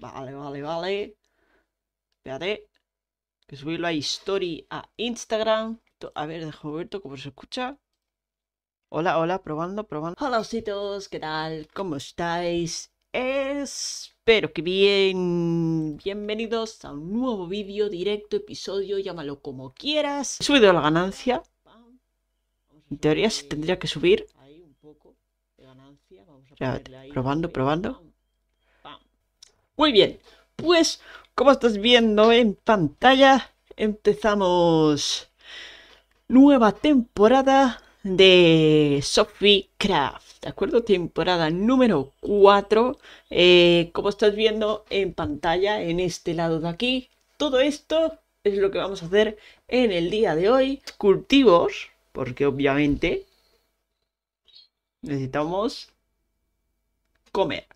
Vale, vale, vale. Espérate. Que subirlo a Story a Instagram. A ver, dejo abierto cómo se escucha. Hola, hola, probando, probando. Hola, ositos, ¿qué tal? ¿Cómo estáis? Espero que bien. Bienvenidos a un nuevo vídeo, directo, episodio, llámalo como quieras. He subido la ganancia. En teoría se tendría que subir. Ahí un poco de ganancia. Vamos a probando, probando. Muy bien, pues como estás viendo en pantalla, empezamos nueva temporada de Sophie Craft, ¿de acuerdo? Temporada número 4, eh, como estás viendo en pantalla, en este lado de aquí, todo esto es lo que vamos a hacer en el día de hoy, cultivos, porque obviamente necesitamos comer.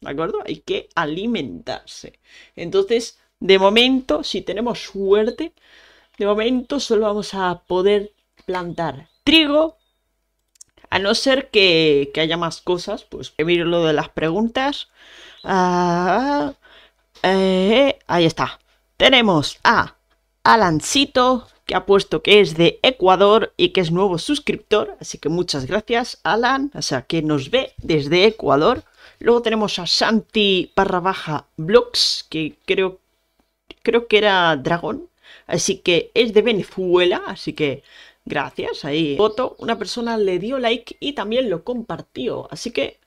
¿de acuerdo? Hay que alimentarse. Entonces, de momento, si tenemos suerte, de momento solo vamos a poder plantar trigo. A no ser que, que haya más cosas, pues que miro lo de las preguntas. Ah, eh, ahí está. Tenemos a Alancito, que ha puesto que es de Ecuador y que es nuevo suscriptor. Así que muchas gracias, Alan. O sea, que nos ve desde Ecuador. Luego tenemos a Santi barra baja que creo, creo que era dragón. Así que es de Venezuela, así que gracias. Ahí voto, una persona le dio like y también lo compartió. Así que,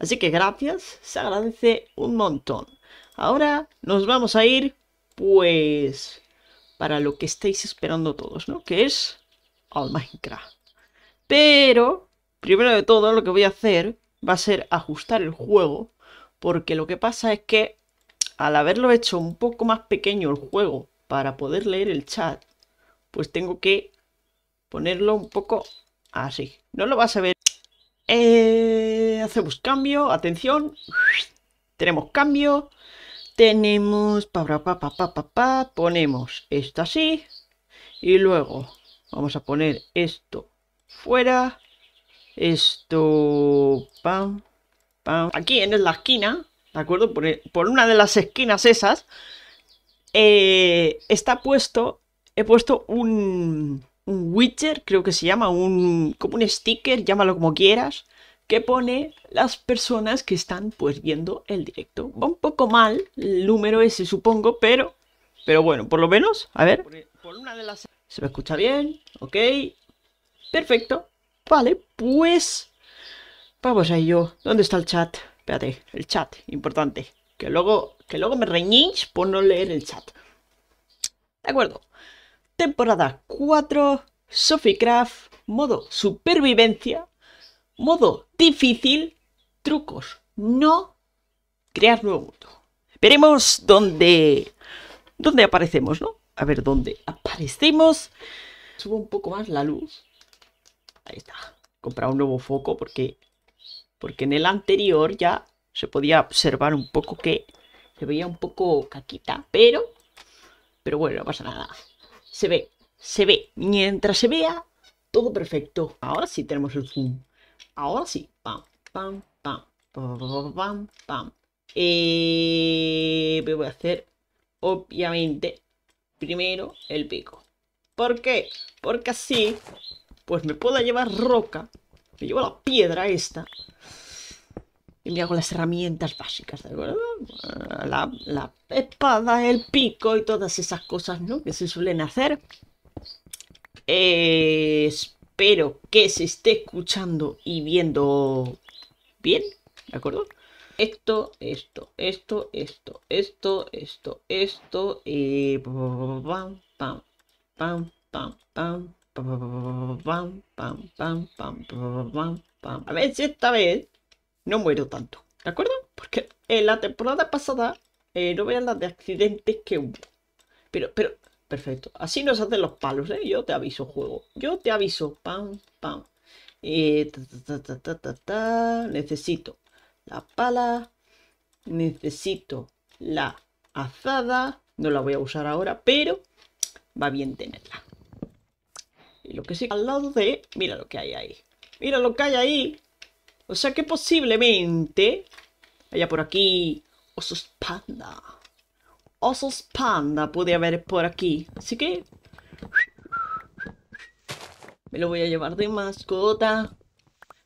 así que gracias, se agradece un montón. Ahora nos vamos a ir, pues, para lo que estáis esperando todos, ¿no? Que es al Minecraft. Pero, primero de todo, lo que voy a hacer va a ser ajustar el juego, porque lo que pasa es que al haberlo hecho un poco más pequeño el juego para poder leer el chat, pues tengo que ponerlo un poco así. No lo vas a ver. Eh, hacemos cambio, atención. Tenemos cambio. Tenemos... Pa, pa, pa, ponemos esto así. Y luego vamos a poner esto fuera. Esto... Pam, pam. Aquí en la esquina, ¿de acuerdo? Por, una de las esquinas esas, eh, está puesto... He puesto un, un Witcher, creo que se llama, un, como un sticker, llámalo como quieras, que pone las personas que están pues viendo el directo. Va un poco mal el número ese, supongo, pero, pero bueno, por lo menos, a ver. ¿Se me escucha bien? Ok. Perfecto. Vale, pues... Vamos a ello. ¿Dónde está el chat? Espérate, el chat, importante. Que luego, que luego me reñís por no leer el chat. De acuerdo. Temporada 4, Sophie Craft, modo supervivencia, modo difícil, trucos no, crear nuevo mundo. Veremos dónde, dónde aparecemos, ¿no? A ver dónde aparecemos. Subo un poco más la luz. Ahí está. Comprar un nuevo foco porque, porque en el anterior ya se podía observar un poco que se veía un poco caquita, pero, pero bueno, no pasa nada. Se ve, se ve. Mientras se vea, todo perfecto. Ahora sí tenemos el zoom. Ahora sí. Pam, pam, pam. Pam, pam, pam. Eh, voy a hacer, obviamente, primero el pico. ¿Por qué? Porque así pues me pueda llevar roca, me llevo la piedra esta y me hago las herramientas básicas, ¿de acuerdo? La, espada, el pico y todas esas cosas, ¿no? Que se suelen hacer. Eh, espero que se esté escuchando y viendo bien, ¿de acuerdo? Esto, esto, esto, esto, esto, esto, esto, y... Eh, pam, pam, pam, pam, pam, a ver si esta vez no muero tanto, ¿de acuerdo? Porque en la temporada pasada eh, no vean las de accidentes que hubo. Pero, pero, perfecto. Así nos hacen los palos, ¿eh? Yo te aviso, juego. Yo te aviso. Pam, pam. Eh, necesito la pala. Necesito la azada. No la voy a usar ahora, pero va bien tenerla lo que sí, al lado de... Mira lo que hay ahí. Mira lo que hay ahí. O sea que posiblemente haya por aquí osos panda. Osos panda puede haber por aquí. Así que... Me lo voy a llevar de mascota.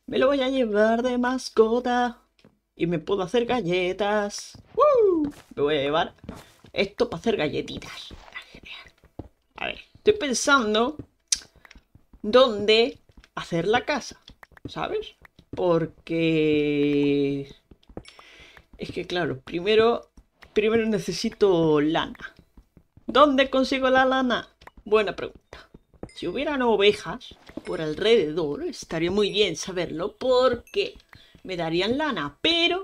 Me lo voy a llevar de mascota. Y me puedo hacer galletas. Me voy a llevar esto para hacer galletitas. A ver, estoy pensando donde hacer la casa, ¿sabes? Porque... Es que claro, primero, primero necesito lana. ¿Dónde consigo la lana? Buena pregunta. Si hubieran ovejas por alrededor, estaría muy bien saberlo porque me darían lana. Pero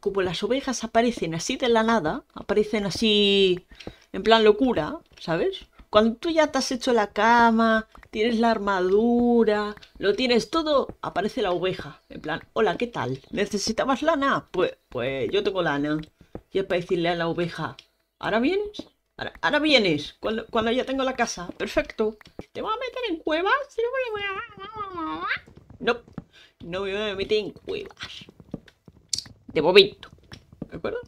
como las ovejas aparecen así de la nada, aparecen así en plan locura, ¿sabes? Cuando tú ya te has hecho la cama, tienes la armadura, lo tienes todo, aparece la oveja. En plan, hola, ¿qué tal? ¿Necesitabas lana? Pues, pues yo tengo lana. Y es para decirle a la oveja, ¿ahora vienes? Ahora, vienes, cuando, cuando, ya tengo la casa. Perfecto. ¿Te voy a meter en cuevas? No, no me voy a meter en cuevas. De momento. ¿De acuerdo?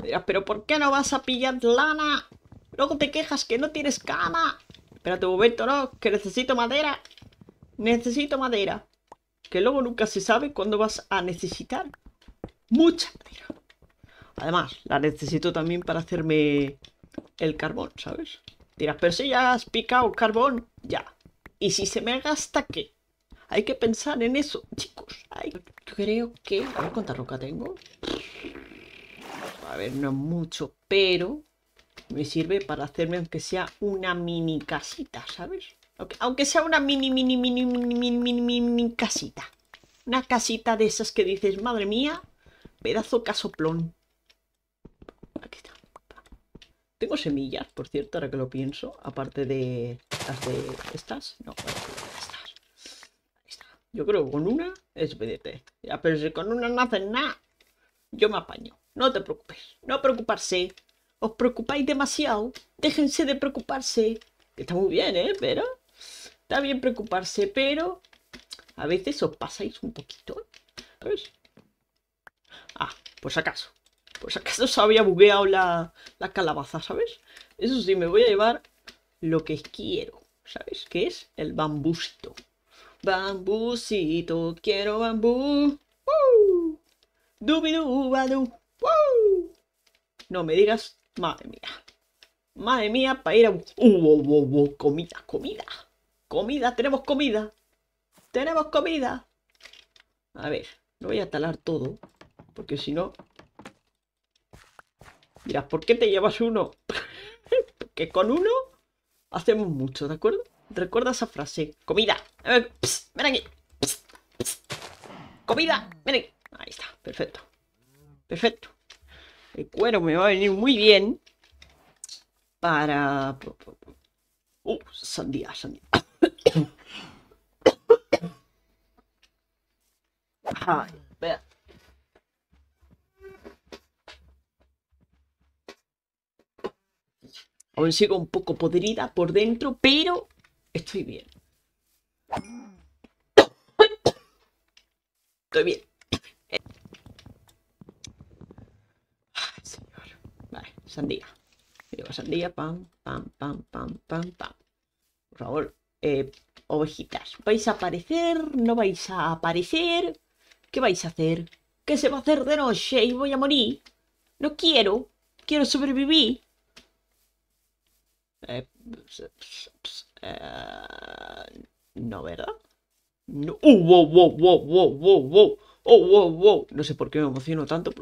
Me dirás, pero ¿por qué no vas a pillar lana? Luego te quejas que no tienes cama. Espérate un momento, no, que necesito madera. Necesito madera. Que luego nunca se sabe cuándo vas a necesitar mucha madera. Además, la necesito también para hacerme el carbón, ¿sabes? Dirás, pero si ya has picado carbón, ya. ¿Y si se me gasta qué? Hay que pensar en eso, chicos. creo que... A ver cuánta roca tengo. A ver, no mucho, pero me sirve para hacerme aunque sea una mini casita, ¿sabes? Aunque, sea una mini, mini, mini, mini, mini, mini, mini casita. Una casita de esas que dices, madre mía, pedazo casoplón. Aquí está. Tengo semillas, por cierto, ahora que lo pienso. Aparte de las de estas. No, estas. Ahí está. Yo creo que con una es BDT. Ya, pero si con una no hacen nada, yo me apaño. No te preocupes. No preocuparse os preocupáis demasiado, déjense de preocuparse, que está muy bien, ¿eh? Pero está bien preocuparse, pero a veces os pasáis un poquito. ¿sabes? Ah, por si acaso. Por si acaso se había bugueado la, la calabaza, ¿sabes? Eso sí, me voy a llevar lo que quiero, ¿sabes? Que es el bambusito. Bambusito, quiero bambú. ¡Uh! badu. No me digas Madre mía. Madre mía, para ir a... Uh, uh, uh, comida, comida. Comida, tenemos comida. Tenemos comida. A ver, lo voy a talar todo. Porque si no... Mira, ¿por qué te llevas uno? porque con uno hacemos mucho, ¿de acuerdo? Recuerda esa frase. Comida. ven aquí. Comida. Ven aquí. Ahí está. Perfecto. Perfecto. El eh, cuero me va a venir muy bien para... Uh, sandía, sandía. Ay, vea. Aún sigo un poco podrida por dentro, pero estoy bien. Estoy bien. sandía. sandía, pam, pam, pam, pam, pam, pam. Por favor, eh, ovejitas, ¿vais a aparecer? ¿No vais a aparecer? ¿Qué vais a hacer? ¿Qué se va a hacer de noche y voy a morir? No quiero, quiero sobrevivir. Eh, eh no, ¿verdad? No. Uh, wow, wow, wow, wow, wow. Oh, wow, wow. No sé por qué me emociono tanto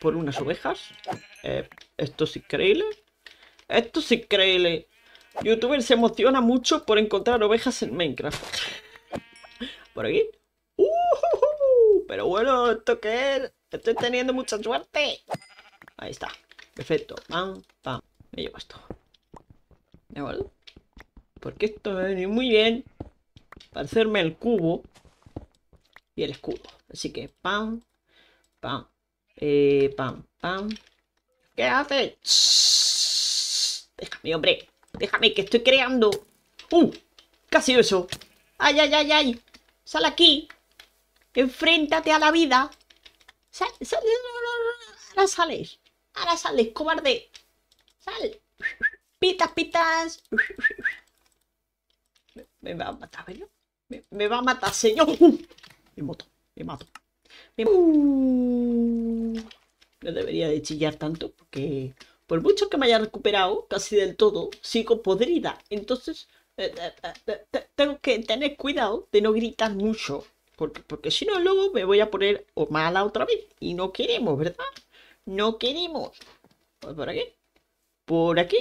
por, unas ovejas. Eh, esto es increíble. Esto es increíble. Youtuber se emociona mucho por encontrar ovejas en Minecraft. ¿Por aquí? ¡Uh! pero bueno, ¿esto que es? Estoy teniendo mucha suerte. Ahí está. Perfecto. Pam, pam. Me llevo esto. ¿De acuerdo? Porque esto me viene muy bien. Para hacerme el cubo. Y el escudo. Así que pam, pam, eh, pam, pam. ¿Qué haces? déjame, hombre. Déjame que estoy creando. ¡Uh! Casi eso. ¡Ay, ay, ay, ay! ¡Sal aquí! ¡Enfréntate a la vida! ¡Sal! ¡Sal! ¡Ahora sales! ¡Ahora sales, cobarde! ¡Sal! ¡Pitas, pitas! Me, va a matar, ¿verdad? Me, va a matar, señor. Uh, Mi moto. Me mato. Uh. no debería de chillar tanto porque por mucho que me haya recuperado casi del todo, sigo podrida. Entonces, eh, eh, eh, tengo que tener cuidado de no gritar mucho. Porque, si no, luego me voy a poner mala otra vez. Y no queremos, ¿verdad? No queremos. Pues, ¿Por aquí? ¿Por aquí?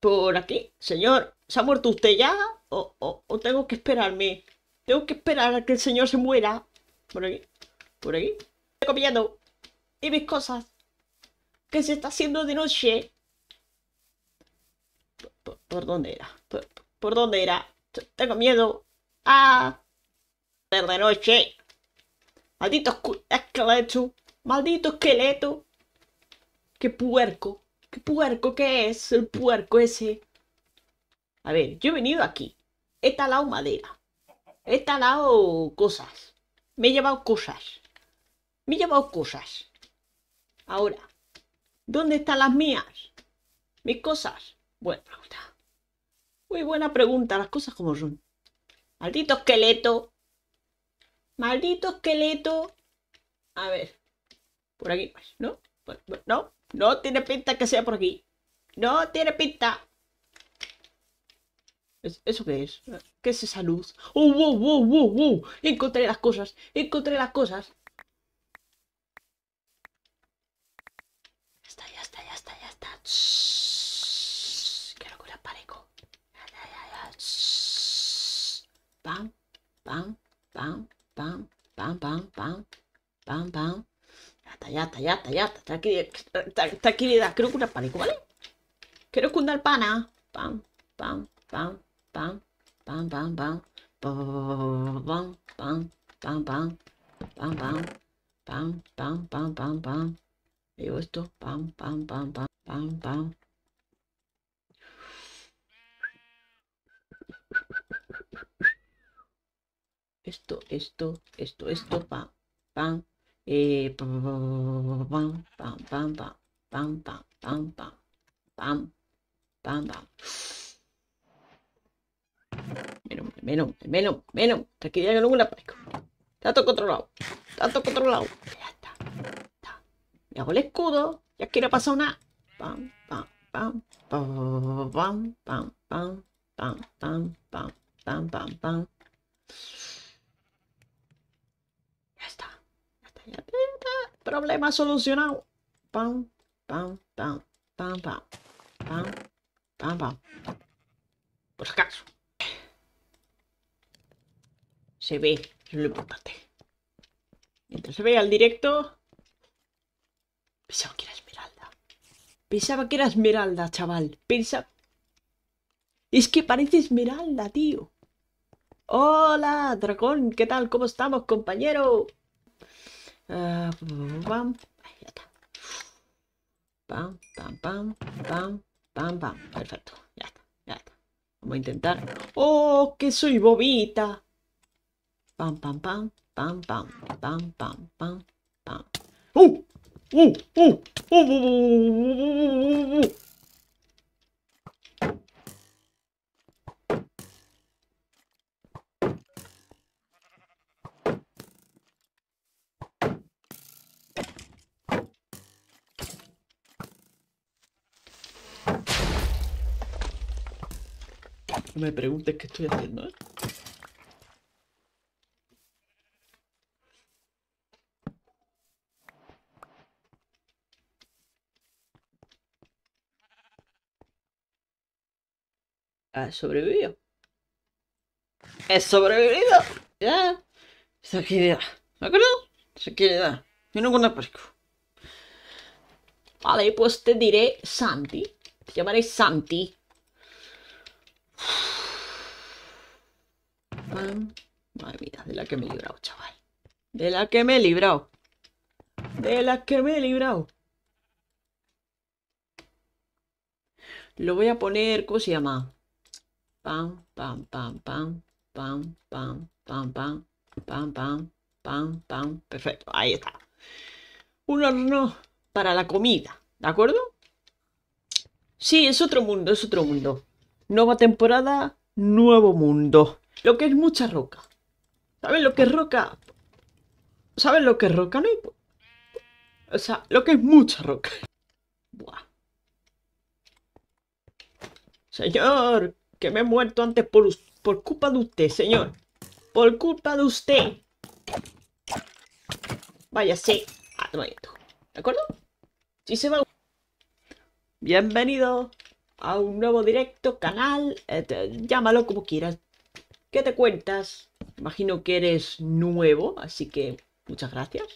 ¿Por aquí? Señor, ¿se ha muerto usted ya? o tengo que esperarme? Tengo que esperar a que el señor se muera por aquí. Por aquí. Estoy copiando. Y mis cosas. Que se está haciendo de noche. ¿Por, dónde era? Por, dónde era? Tengo miedo. Ah. De noche. Maldito esqueleto. Maldito esqueleto. Qué puerco. Qué puerco ¿Qué es el puerco ese. A ver, yo he venido aquí. He talado madera. He talado cosas. Me he llevado cosas. Me he llevado cosas. Ahora, ¿dónde están las mías? Mis cosas. Buena pregunta. Muy buena pregunta, las cosas como son. Maldito esqueleto. Maldito esqueleto. A ver. Por aquí, ¿no? No, no tiene pinta que sea por aquí. No tiene pinta. ¿Eso qué es? ¿Qué es esa luz? ¡Oh, wow, wow, wow, wow! Encontré las cosas, encontré las cosas. Ya está, ya está, ya está, ya está. Shhh. ¡Qué locura, pareco! ¡Pam, pam, pam, pam, pam, pam, pam, pam, pam! Ya está, ya está, ya está, ya está. Tranquilidad, tranquilidad. Quiero curar pánico, ¿vale? Quiero curar pana. Pam, pam, pam pam, pam, pam, pam, pam, pam, pam, pam, pam, pam, pam, pam, pam, pam, pam. esto, pam, pam, pam, pam, pam, pam. Esto, esto, esto, esto, pam, pam, eh, pam, pam, pam, pam, pam, pam, pam, pam, pam, pam, pam menos menos menos menos Tranquilidad que luego Tanto controlado. Tanto controlado. Ya está. está. Me hago el escudo. Ya quiero pasar una nada. Pam, pam, pam, pam, pam, pam, pam, pam, pam, pam, pam, pam, pam. Ya está. Ya está, ya está. Problema solucionado. Pam, pam, pam, pam, pam. Pam, pam, pam. Por acaso se ve, es lo importante. Mientras se vea el directo... Pensaba que era Esmeralda. Pensaba que era Esmeralda, chaval. Pensaba... Es que parece Esmeralda, tío. Hola, dragón, ¿qué tal? ¿Cómo estamos, compañero? Uh, pam, pam, pam, pam, pam, pam. Perfecto, ya está, ya está. Vamos a intentar... ¡Oh, que soy bobita! Pam, pam, pam, pam, pam, pam, pam, pam, pam. ¡Uh! ¡Uh! ¡Uh! ¡Uh! uh, ¡Uh! ¡Uh! ¡Uh! me preguntes qué estoy haciendo, ¿eh? sobrevivió sobrevivido. He sobrevivido. Ya. Tranquilidad. ¿De acuerdo? dar? Yo no conozco Vale, pues te diré Santi. Te llamaré Santi. Madre mía, de la que me he librado, chaval. De la que me he librado. De la que me he librado. Lo voy a poner, ¿cómo se llama? pam, pam, pam, pam, pam, pam, pam, pam, pam, pam, pam, pam. Perfecto, ahí está. Un horno para la comida, ¿de acuerdo? Sí, es otro mundo, es otro mundo. Nueva temporada, nuevo mundo. Lo que es mucha roca. ¿Saben lo que es roca? ¿Saben lo que es roca? No O sea, lo que es mucha roca. Buah. Señor, que me he muerto antes por, por culpa de usted, señor. Por culpa de usted. sí a ¿De acuerdo? Si se va... Bienvenido a un nuevo directo, canal, eh, llámalo como quieras. ¿Qué te cuentas? Imagino que eres nuevo, así que muchas gracias.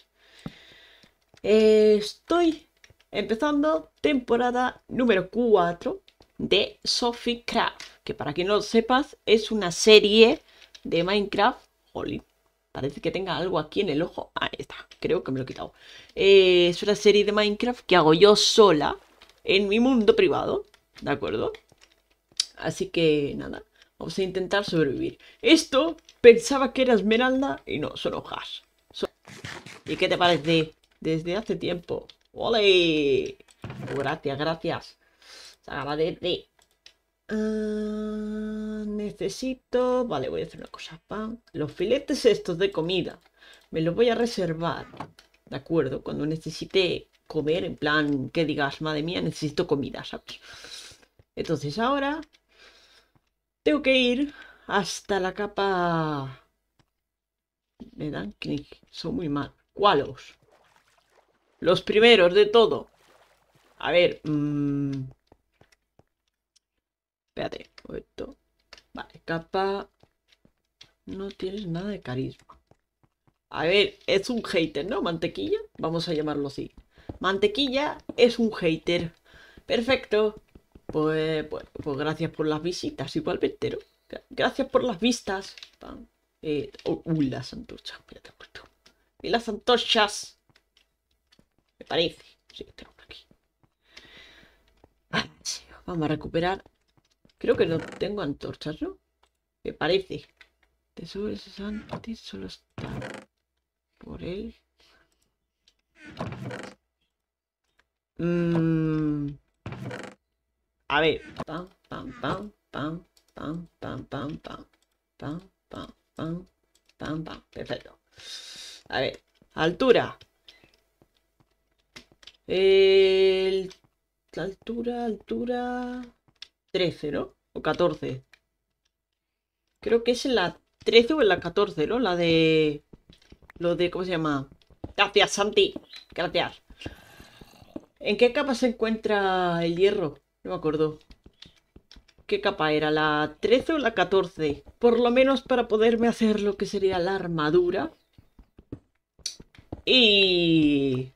Eh, estoy empezando temporada número 4 de Sophie Craft, que para quien no lo sepas es una serie de Minecraft. Jolín, parece que tenga algo aquí en el ojo. Ah, ahí está, creo que me lo he quitado. Eh, es una serie de Minecraft que hago yo sola en mi mundo privado, ¿de acuerdo? Así que nada, vamos a intentar sobrevivir. Esto pensaba que era esmeralda y no, son hojas. ¿Y qué te parece? Desde hace tiempo. ¡Ole! Gracias, gracias de... Ah, necesito... Vale, voy a hacer una cosa. Los filetes estos de comida. Me los voy a reservar. De acuerdo, cuando necesite comer, en plan, que digas, madre mía, necesito comida, ¿sabes? Entonces ahora tengo que ir hasta la capa... Me dan clic, son muy mal. ¿Cuálos? Los primeros de todo. A ver, mm, Espérate, esto. Vale, capa. No tienes nada de carisma. A ver, es un hater, ¿no? Mantequilla. Vamos a llamarlo así. Mantequilla es un hater. Perfecto. Pues, pues, pues gracias por las visitas, igualmente, ¿no? Gracias por las vistas. Eh, oh, las antorchas. Espérate pues Y las antorchas. Me parece. Sí, tengo aquí. Vamos a recuperar Creo que no tengo antorchas, ¿no? Me parece. antes solo está por él. Mm. A ver. Pam, pam, pam, pam, pam, pam, pam, pam, pam, pam, pam, pam, pam. Perfecto. A ver. Altura. El... La altura, altura... 13, ¿no? O 14. Creo que es en la 13 o en la 14, ¿no? La de... Lo de... ¿Cómo se llama? Gracias, Santi. Gracias. ¿En qué capa se encuentra el hierro? No me acuerdo. ¿Qué capa era? ¿La 13 o la 14? Por lo menos para poderme hacer lo que sería la armadura. Y...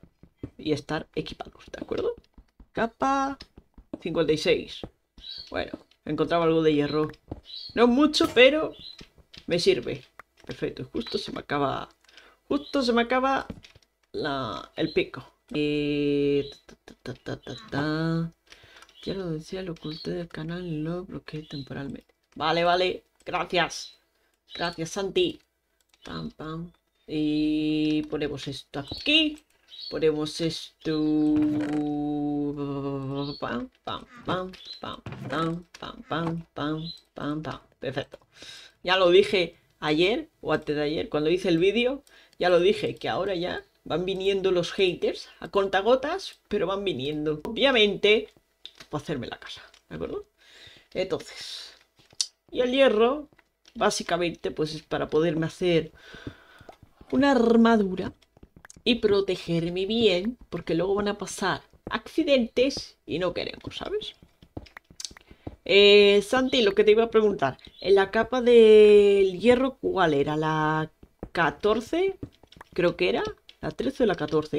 Y estar equipados, ¿de acuerdo? Capa 56. Bueno, encontraba algo de hierro. No mucho, pero me sirve. Perfecto, justo se me acaba... Justo se me acaba la, el pico. Y... ya lo decía, lo oculté del canal y lo bloqueé temporalmente. Vale, vale. Gracias. Gracias, Santi. Pam, pam. Y ponemos esto aquí. Ponemos esto. Perfecto. Ya lo dije ayer o antes de ayer, cuando hice el vídeo, ya lo dije, que ahora ya van viniendo los haters a contagotas, pero van viniendo. Obviamente, para hacerme la casa, ¿de acuerdo? Entonces, y el hierro, básicamente, pues es para poderme hacer una armadura y protegerme bien, porque luego van a pasar accidentes y no queremos, ¿sabes? Eh, Santi, lo que te iba a preguntar, ¿en la capa del hierro cuál era? ¿La 14? Creo que era. ¿La 13 o la 14?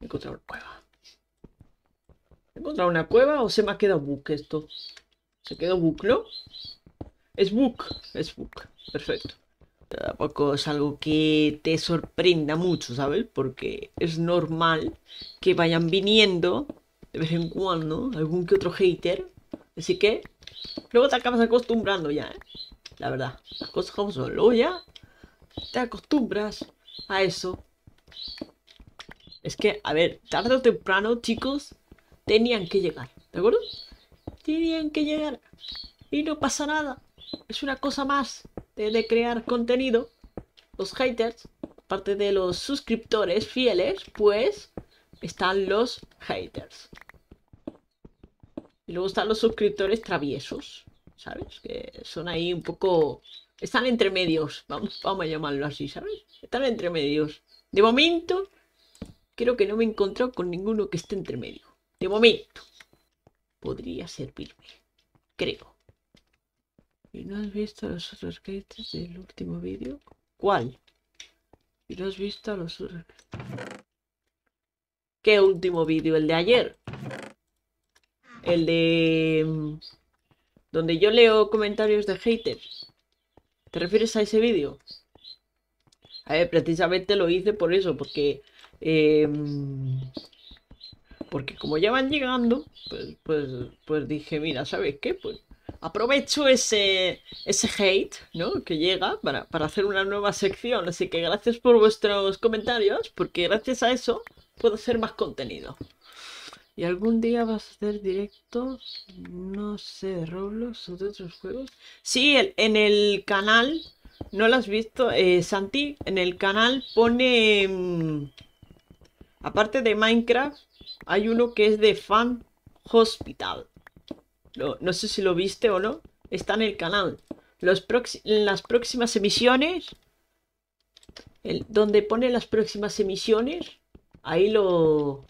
He encontrado una cueva. ¿He encontrado una cueva o se me ha quedado buque esto? ¿Se quedó buque, no? Es book, es book. Perfecto tampoco es algo que te sorprenda mucho, ¿sabes? Porque es normal que vayan viniendo de vez en cuando algún que otro hater. Así que luego te acabas acostumbrando ya, ¿eh? La verdad, las cosas como son. Luego ya te acostumbras a eso. Es que, a ver, tarde o temprano, chicos, tenían que llegar, ¿de acuerdo? Tenían que llegar. Y no pasa nada. Es una cosa más de crear contenido, los haters, parte de los suscriptores fieles, pues están los haters. Y luego están los suscriptores traviesos, ¿sabes? Que son ahí un poco... Están entre medios, vamos, vamos a llamarlo así, ¿sabes? Están entre medios. De momento, creo que no me he encontrado con ninguno que esté entre medio. De momento, podría servirme, creo. ¿Y no has visto los otros créditos del último vídeo, ¿cuál? ¿Y no has visto los otros... ¿Qué último vídeo? ¿El de ayer? El de... Mm, donde yo leo comentarios de haters. ¿Te refieres a ese vídeo? A ver, precisamente lo hice por eso, porque... Em, porque como ya van llegando, pues, pues, pues dije, mira, ¿sabes qué? Pues aprovecho ese, ese hate, ¿no? Que llega para, hacer una nueva sección. Así que gracias por vuestros comentarios, porque gracias a eso puedo hacer más contenido. ¿Y algún día vas a hacer directos, no sé, de Roblox o de otros juegos? Sí, en el canal, no lo has visto, eh, Santi, en el canal pone... Mm, aparte de Minecraft, hay uno que es de Fan Hospital no, sé si lo viste o no, está en el canal. en las próximas emisiones, donde pone las próximas emisiones, ahí lo,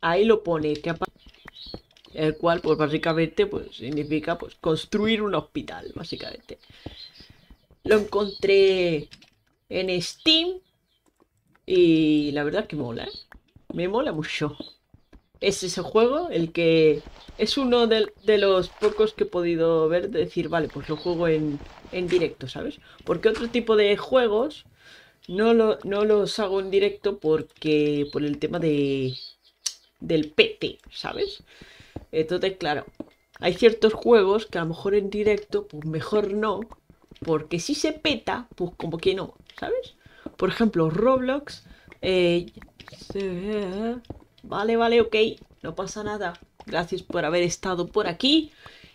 ahí lo pone, el cual pues básicamente pues significa pues construir un hospital, básicamente. Lo encontré en Steam y la verdad que mola, ¿eh? me mola mucho es ese juego el que es uno de, los pocos que he podido ver decir, vale, pues lo juego en, directo, ¿sabes? Porque otro tipo de juegos no, lo, no los hago en directo porque por el tema de del pete, ¿sabes? Entonces, claro, hay ciertos juegos que a lo mejor en directo, pues mejor no, porque si se peta, pues como que no, ¿sabes? Por ejemplo, Roblox, eh, Vale, vale, ok. No pasa nada. Gracias por haber estado por aquí.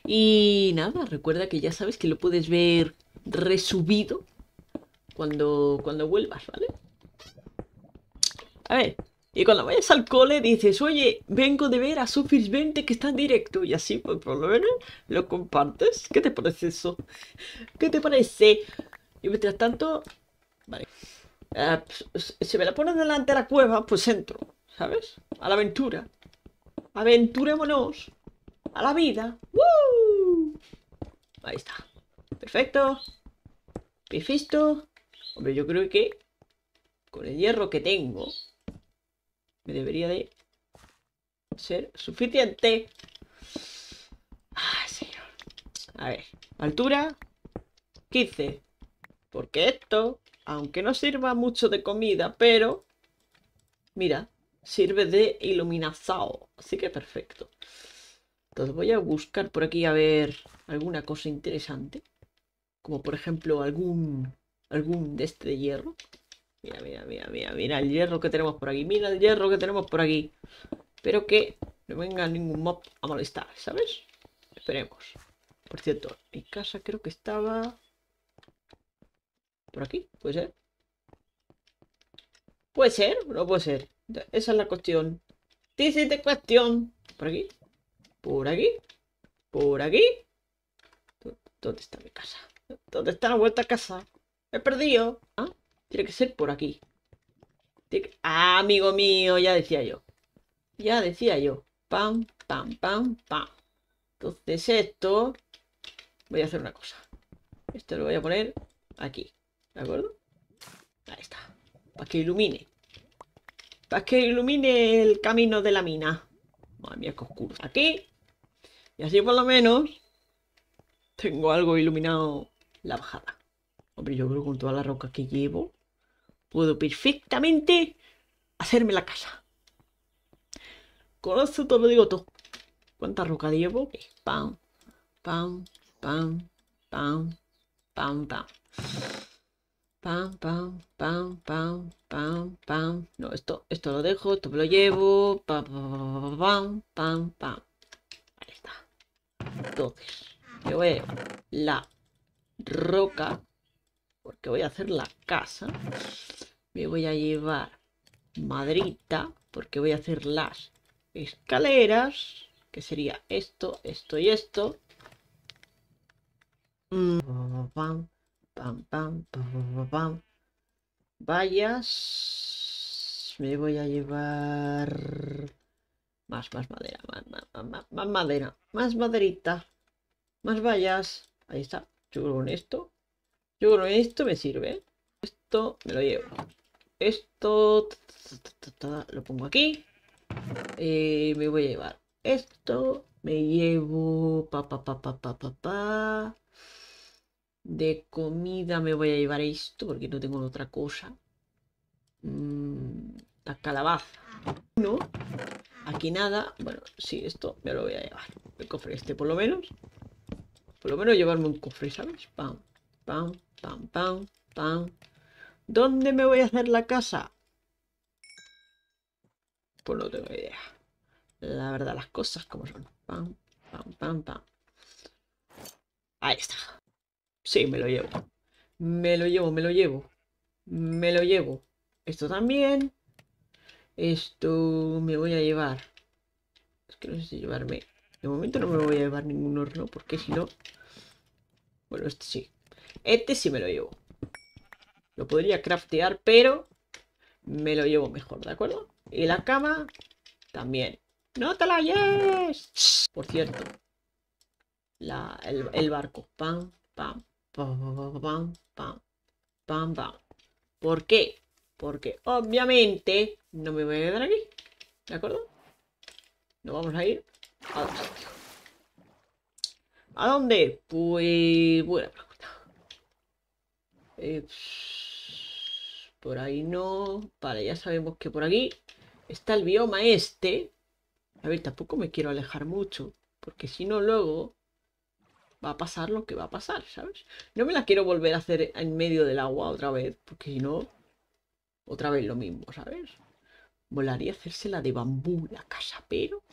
Y nada, recuerda que ya sabes que lo puedes ver resubido cuando, cuando vuelvas, ¿vale? A ver, y cuando vayas al cole dices, oye, vengo de ver a Sufis 20 que está en directo. Y así, pues por lo menos lo compartes. ¿Qué te parece eso? ¿Qué te parece? Y mientras tanto... Vale. Ah, pues, se me la pone delante de la cueva, pues entro. ¿Sabes? A la aventura. Aventurémonos. A la vida. ¡Woo! Ahí está. Perfecto. Pifisto. Hombre, yo creo que con el hierro que tengo me debería de ser suficiente. Ay, ah, señor. A ver, altura 15. Porque esto, aunque no sirva mucho de comida, pero... Mira, sirve de iluminazado así que perfecto. Entonces voy a buscar por aquí a ver alguna cosa interesante, como por ejemplo algún algún de este de hierro. Mira, mira, mira, mira, mira el hierro que tenemos por aquí, mira el hierro que tenemos por aquí. Pero que no venga ningún mob a molestar, ¿sabes? Esperemos. Por cierto, mi casa creo que estaba... ¿Por aquí? ¿Puede ser? ¿Puede ser? No puede ser. Esa es la cuestión. Dice de cuestión. ¿Por aquí? ¿Por aquí? ¿Por aquí? ¿Dónde está mi casa? ¿Dónde está la vuelta a casa? He perdido. Ah, tiene que ser por aquí. Ah, amigo mío, ya decía yo. Ya decía yo. Pam, pam, pam, pam. Entonces esto... Voy a hacer una cosa. Esto lo voy a poner aquí. ¿De acuerdo? Ahí está. Para que ilumine. Para que ilumine el camino de la mina. Madre mía, que oscuro. Aquí. Y así por lo menos tengo algo iluminado la bajada. Hombre, yo creo que con toda la roca que llevo puedo perfectamente hacerme la casa. Con esto todo lo digo todo. ¿Cuánta roca llevo? Eh, pam, pam, pam, pam, pam, pam. Pam, pam, pam, pam, pam, pam. No, esto, esto lo dejo, esto lo llevo. Pam, pam, pam, Ahí está. Entonces, yo voy la roca, porque voy a hacer la casa. Me voy a llevar madrita, porque voy a hacer las escaleras, que sería esto, esto y esto. Mm, Pam, pam, pam, pam, Vallas. Me voy a llevar más, más madera, más, más, más, madera, más maderita, más vallas. Ahí está. Yo con esto. Yo creo esto me sirve. Esto me lo llevo. Esto lo pongo aquí. Eh, me voy a llevar esto. Me llevo pa pa pa pa pa pa pa. De comida me voy a llevar esto porque no tengo otra cosa. Mm, la calabaza. No. Aquí nada. Bueno, sí, esto me lo voy a llevar. El cofre este por lo menos. Por lo menos llevarme un cofre, ¿sabes? Pam, pam, pam, pam, pam. ¿Dónde me voy a hacer la casa? Pues no tengo idea. La verdad, las cosas como son. Pam, pam, pam, pam. Ahí está. Sí, me lo llevo. Me lo llevo, me lo llevo. Me lo llevo. Esto también. Esto me voy a llevar. Es que no sé si llevarme. De momento no me voy a llevar ningún horno, porque si no... Bueno, este sí. Este sí me lo llevo. Lo podría craftear, pero me lo llevo mejor, ¿de acuerdo? Y la cama también. ¡No te la Por cierto, el, barco. Pam, pam, Pam, pam. ¿Por qué? Porque obviamente no me voy a quedar aquí. ¿De acuerdo? Nos vamos a ir a dónde. ¿A dónde? Pues... Buena pregunta. por ahí no. Vale, ya sabemos que por aquí está el bioma este. A ver, tampoco me quiero alejar mucho. Porque si no, luego va a pasar lo que va a pasar, ¿sabes? No me la quiero volver a hacer en medio del agua otra vez, porque si no, otra vez lo mismo, ¿sabes? Volaría hacérsela de bambú la casa, pero...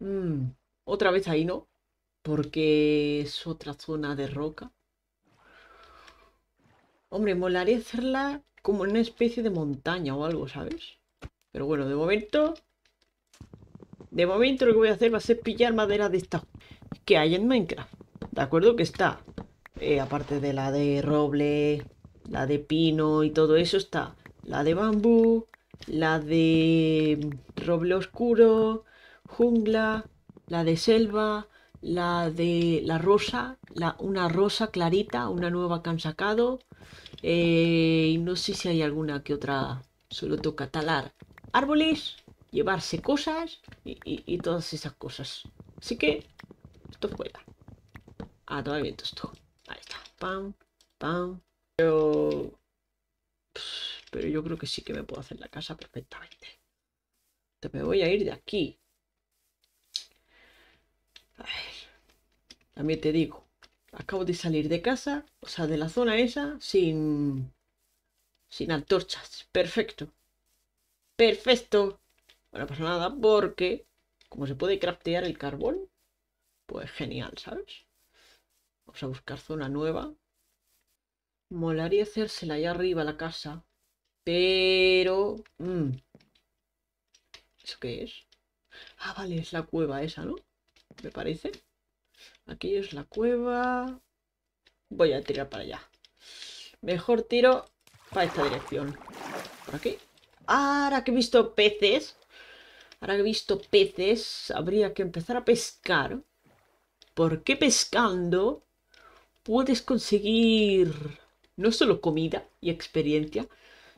Mm, otra vez ahí no, porque es otra zona de roca. Hombre, molaría hacerla como en una especie de montaña o algo, ¿sabes? Pero bueno, de momento... De momento lo que voy a hacer va a ser pillar madera de esta que hay en Minecraft. ¿De acuerdo? Que está, eh, aparte de la de roble, la de pino y todo eso, está la de bambú, la de roble oscuro, jungla, la de selva, la de la rosa, la, una rosa clarita, una nueva que han sacado. Eh, y no sé si hay alguna que otra. Solo toca talar árboles, llevarse cosas y todas esas cosas. Así que fuera. Ah, todavía esto. Ahí está. Pam, pam. Pero... Pero yo creo que sí que me puedo hacer la casa perfectamente. Entonces me voy a ir de aquí. A ver. También te digo. Acabo de salir de casa, o sea, de la zona esa, sin... Sin antorchas. Perfecto. Perfecto. Bueno, pasa pues nada porque, como se puede craftear el carbón, pues genial, ¿sabes? Vamos a buscar zona nueva. Molaría hacérsela allá arriba la casa. Pero... Mm. ¿Eso qué es? Ah, vale, es la cueva esa, ¿no? Me parece. Aquí es la cueva. Voy a tirar para allá. Mejor tiro para esta dirección. Por aquí. Ahora que he visto peces. Ahora que he visto peces, habría que empezar a pescar. Porque pescando puedes conseguir no solo comida y experiencia,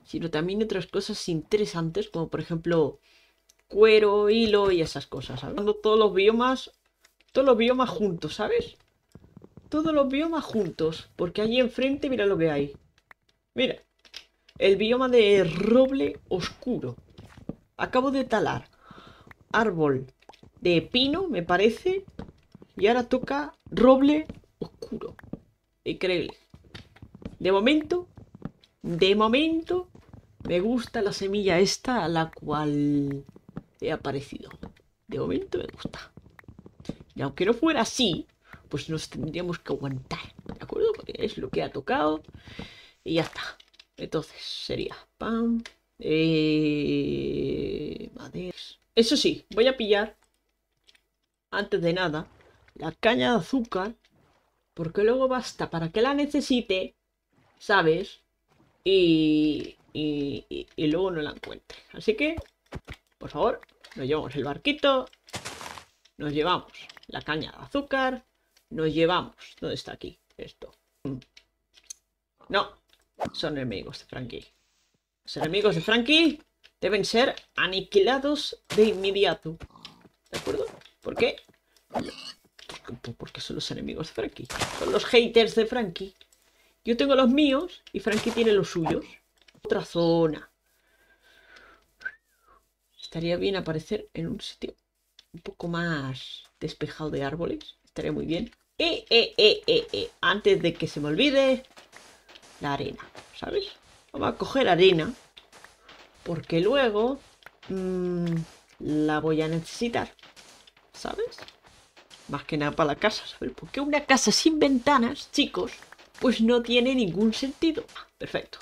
sino también otras cosas interesantes, como por ejemplo cuero, hilo y esas cosas. Hablando todos los biomas, todos los biomas juntos, ¿sabes? Todos los biomas juntos, porque allí enfrente mira lo que hay. Mira, el bioma de roble oscuro. Acabo de talar árbol de pino, me parece, y ahora toca roble oscuro. Increíble. De momento, de momento, me gusta la semilla esta a la cual he aparecido. De momento me gusta. Y aunque no fuera así, pues nos tendríamos que aguantar. ¿De acuerdo? Porque es lo que ha tocado. Y ya está. Entonces sería pam. Eh, Eso sí, voy a pillar. Antes de nada la caña de azúcar, porque luego basta para que la necesite, ¿sabes? Y, y, y, luego no la encuentre. Así que, por favor, nos llevamos el barquito, nos llevamos la caña de azúcar, nos llevamos... ¿Dónde está aquí? Esto. Mm. No, son enemigos de Frankie. Los enemigos de Frankie deben ser aniquilados de inmediato. ¿De acuerdo? ¿Por qué? porque, son los enemigos de Frankie. Son los haters de Frankie. Yo tengo los míos y Frankie tiene los suyos. Otra zona. Estaría bien aparecer en un sitio un poco más despejado de árboles. Estaría muy bien. Eh, eh, eh, eh, eh. Antes de que se me olvide la arena, ¿sabes? Vamos a coger arena. Porque luego mm, la voy a necesitar. ¿Sabes? más que nada para la casa, ¿sabes? Porque una casa sin ventanas, chicos, pues no tiene ningún sentido. Ah, perfecto.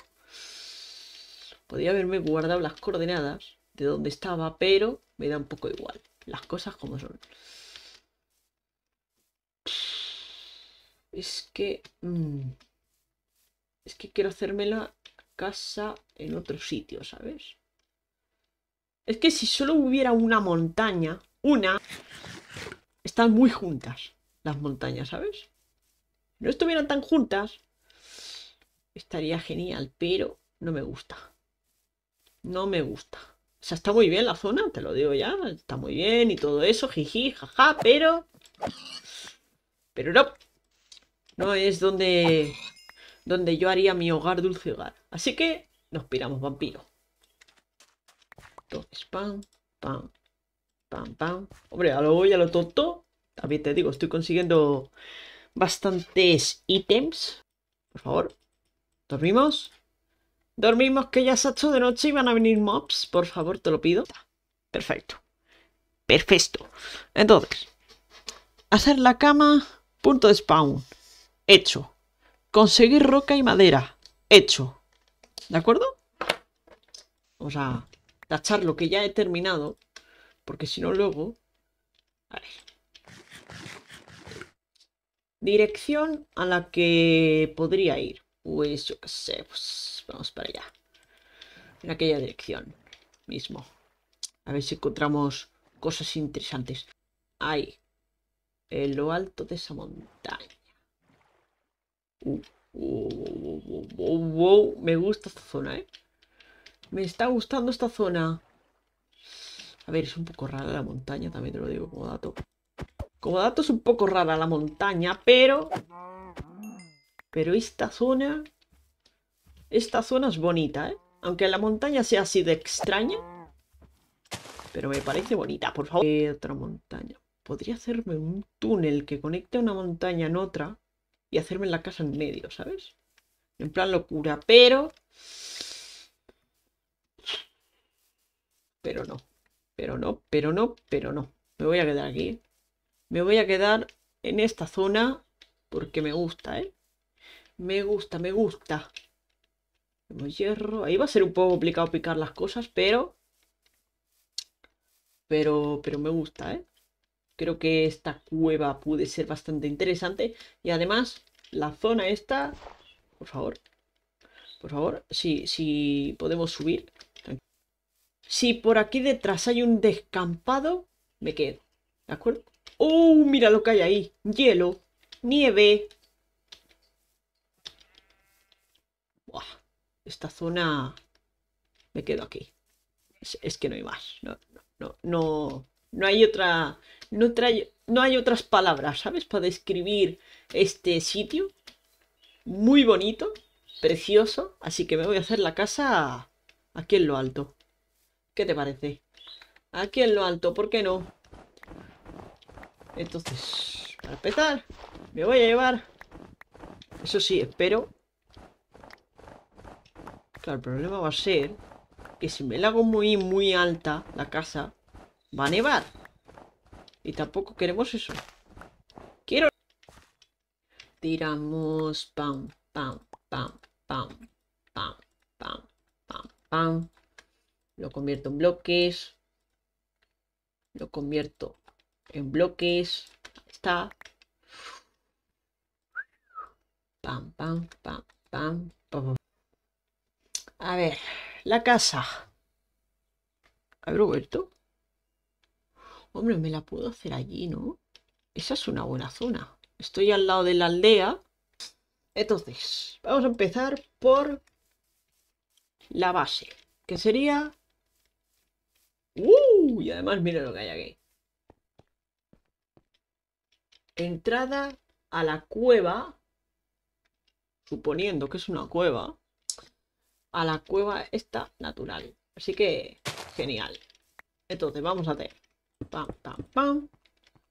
Podría haberme guardado las coordenadas de donde estaba, pero me da un poco igual. Las cosas como son. Es que... Mm, es que quiero hacerme la casa en otro sitio, ¿sabes? Es que si solo hubiera una montaña, una, están muy juntas las montañas, ¿sabes? no estuvieran tan juntas, estaría genial, pero no me gusta. No me gusta. O sea, está muy bien la zona, te lo digo ya, está muy bien y todo eso, jiji, jaja, pero... Pero no. No es donde, donde yo haría mi hogar dulce hogar. Así que nos piramos vampiro. Entonces, pam, pam, pam, pam. Hombre, a lo voy lo tonto. También te digo, estoy consiguiendo bastantes ítems. Por favor, dormimos. Dormimos que ya se ha hecho de noche y van a venir mobs. Por favor, te lo pido. Perfecto. Perfecto. Entonces, hacer la cama, punto de spawn. Hecho. Conseguir roca y madera. Hecho. ¿De acuerdo? Vamos a tachar lo que ya he terminado. Porque si no, luego... Dirección a la que podría ir. Pues yo qué sé, pues vamos para allá. En aquella dirección mismo. A ver si encontramos cosas interesantes. Ahí. En lo alto de esa montaña. Uh, uh, uh, me gusta esta zona, ¿eh? Me está gustando esta zona. A ver, es un poco rara la montaña, también te lo digo como dato. Como dato es un poco rara la montaña, pero... Pero esta zona... Esta zona es bonita, ¿eh? Aunque la montaña sea así de extraña. Pero me parece bonita, por favor. otra montaña. Podría hacerme un túnel que conecte una montaña en otra y hacerme la casa en medio, ¿sabes? En plan locura, pero... Pero no. Pero no, pero no, pero no. Me voy a quedar aquí. Me voy a quedar en esta zona porque me gusta, ¿eh? Me gusta, me gusta. Tenemos hierro. Ahí va a ser un poco complicado picar las cosas, pero... Pero, pero me gusta, ¿eh? Creo que esta cueva puede ser bastante interesante. Y además, la zona esta... Por favor. Por favor, si, si podemos subir. Si por aquí detrás hay un descampado, me quedo. ¿De acuerdo? ¡Oh, mira lo que hay ahí! Hielo, nieve. esta zona... Me quedo aquí. Es, que no hay más. No, no, no, hay otra... No, no hay otras palabras, ¿sabes? Para describir este sitio. Muy bonito, precioso. Así que me voy a hacer la casa aquí en lo alto. ¿Qué te parece? Aquí en lo alto, ¿por qué no? Entonces, para empezar, me voy a llevar... Eso sí, espero... Claro, el problema va a ser que si me la hago muy, muy alta la casa, va a nevar. Y tampoco queremos eso. Quiero... Tiramos... Pam, pam, pam, pam, pam, pam, pam, pam. Lo convierto en bloques. Lo convierto en bloques. Está. Pam, pam, pam, pam, A ver, la casa. ¿Hay Roberto? Hombre, me la puedo hacer allí, ¿no? Esa es una buena zona. Estoy al lado de la aldea. Entonces, vamos a empezar por la base, que sería... ¡Uh! Y además mira lo que hay aquí entrada a la cueva, suponiendo que es una cueva, a la cueva esta natural. Así que, genial. Entonces, vamos a hacer. Pam, pam, pam.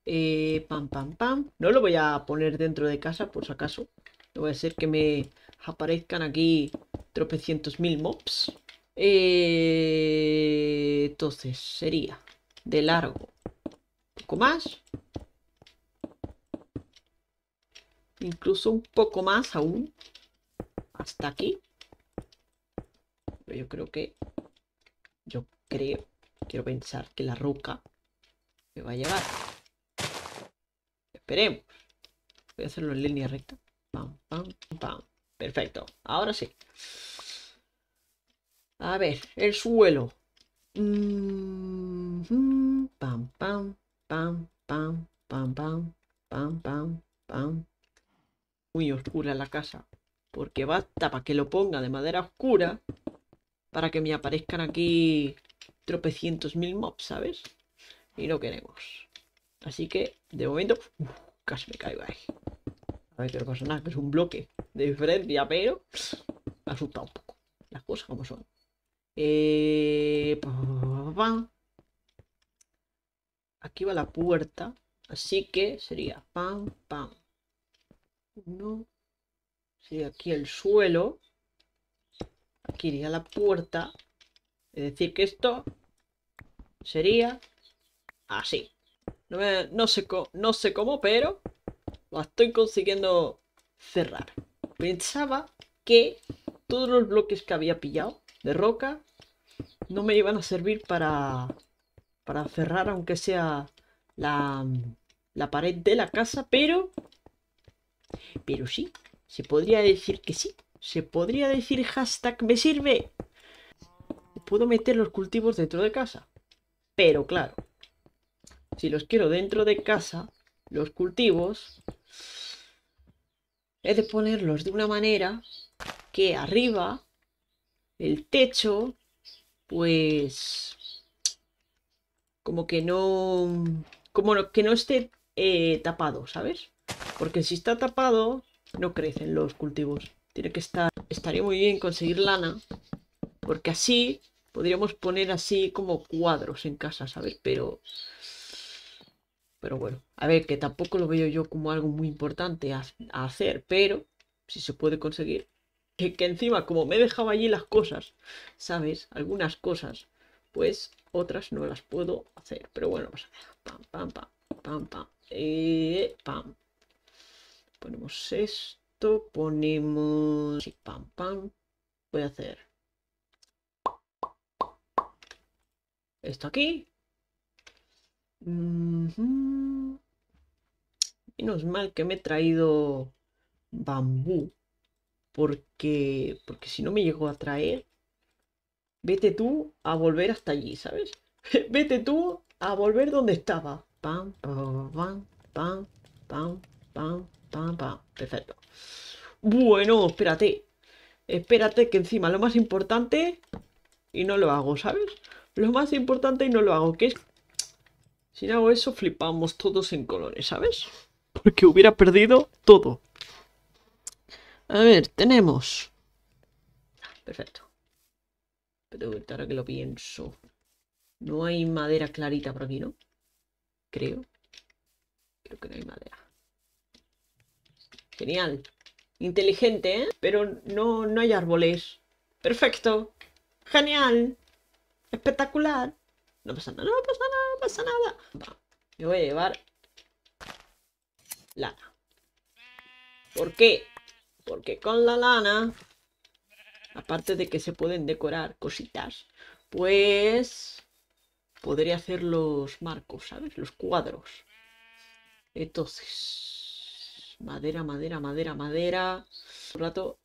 Eh, pam, pam, pam. No lo voy a poner dentro de casa, por si acaso. No voy a ser que me aparezcan aquí tropecientos mil mobs. Eh, entonces, sería de largo. Un poco más. incluso un poco más aún, hasta aquí. Pero yo creo que, yo creo, quiero pensar que la roca me va a llevar. Esperemos. Voy a hacerlo en línea recta. Pam, pam, pam. Perfecto. Ahora sí. A ver, el suelo. Pam, pam, pam, pam, pam, pam, pam, pam, pam, muy oscura la casa. Porque basta para que lo ponga de madera oscura para que me aparezcan aquí tropecientos mil mobs, ¿sabes? Y no queremos. Así que, de momento, uh, casi me caigo ahí. A ver, qué pasa que es un bloque de diferencia, pero me asusta un poco. Las cosas como son. Eh... Aquí va la puerta, así que sería pam, pam, no si aquí el suelo, aquí iría la puerta, es decir que esto sería así. No, sé, no sé cómo, pero la estoy consiguiendo cerrar. Pensaba que todos los bloques que había pillado de roca no me iban a servir para, para cerrar aunque sea la, la pared de la casa, pero pero sí, se podría decir que sí. Se podría decir hashtag me sirve. Puedo meter los cultivos dentro de casa. Pero claro, si los quiero dentro de casa, los cultivos, he de ponerlos de una manera que arriba, el techo, pues como que no, como que no esté eh, tapado, ¿sabes? Porque si está tapado, no crecen los cultivos. Tiene que estar... Estaría muy bien conseguir lana. Porque así podríamos poner así como cuadros en casa, ¿sabes? Pero... Pero bueno, a ver, que tampoco lo veo yo como algo muy importante a, hacer, pero si se puede conseguir. Que, encima, como me he dejado allí las cosas, ¿sabes? Algunas cosas, pues otras no las puedo hacer. Pero bueno, vamos a ver. Pam, pam, pam, pam, pam. Eh, pam, ponemos esto, ponemos... Sí, pam, pam. Voy a hacer... Esto aquí. Menos mal que me he traído bambú. Porque, porque si no me llegó a traer, vete tú a volver hasta allí, ¿sabes? vete tú a volver donde estaba. Pam, pam, pam, pam, pam, pam, Perfecto. Bueno, espérate. Espérate que encima lo más importante... Y no lo hago, ¿sabes? Lo más importante y no lo hago, que es... Si no hago eso, flipamos todos en colores, ¿sabes? Porque hubiera perdido todo. A ver, tenemos... Perfecto. Pero ahora que lo pienso... No hay madera clarita por aquí, ¿no? Creo. Creo que no hay madera. Genial. Inteligente, ¿eh? Pero no, no hay árboles. Perfecto. Genial. Espectacular. No pasa nada, no pasa nada, no pasa nada. Me voy a llevar lana. ¿Por qué? Porque con la lana, aparte de que se pueden decorar cositas, pues podría hacer los marcos, ¿sabes? Los cuadros. Entonces... Madera, madera, madera, madera. Un rato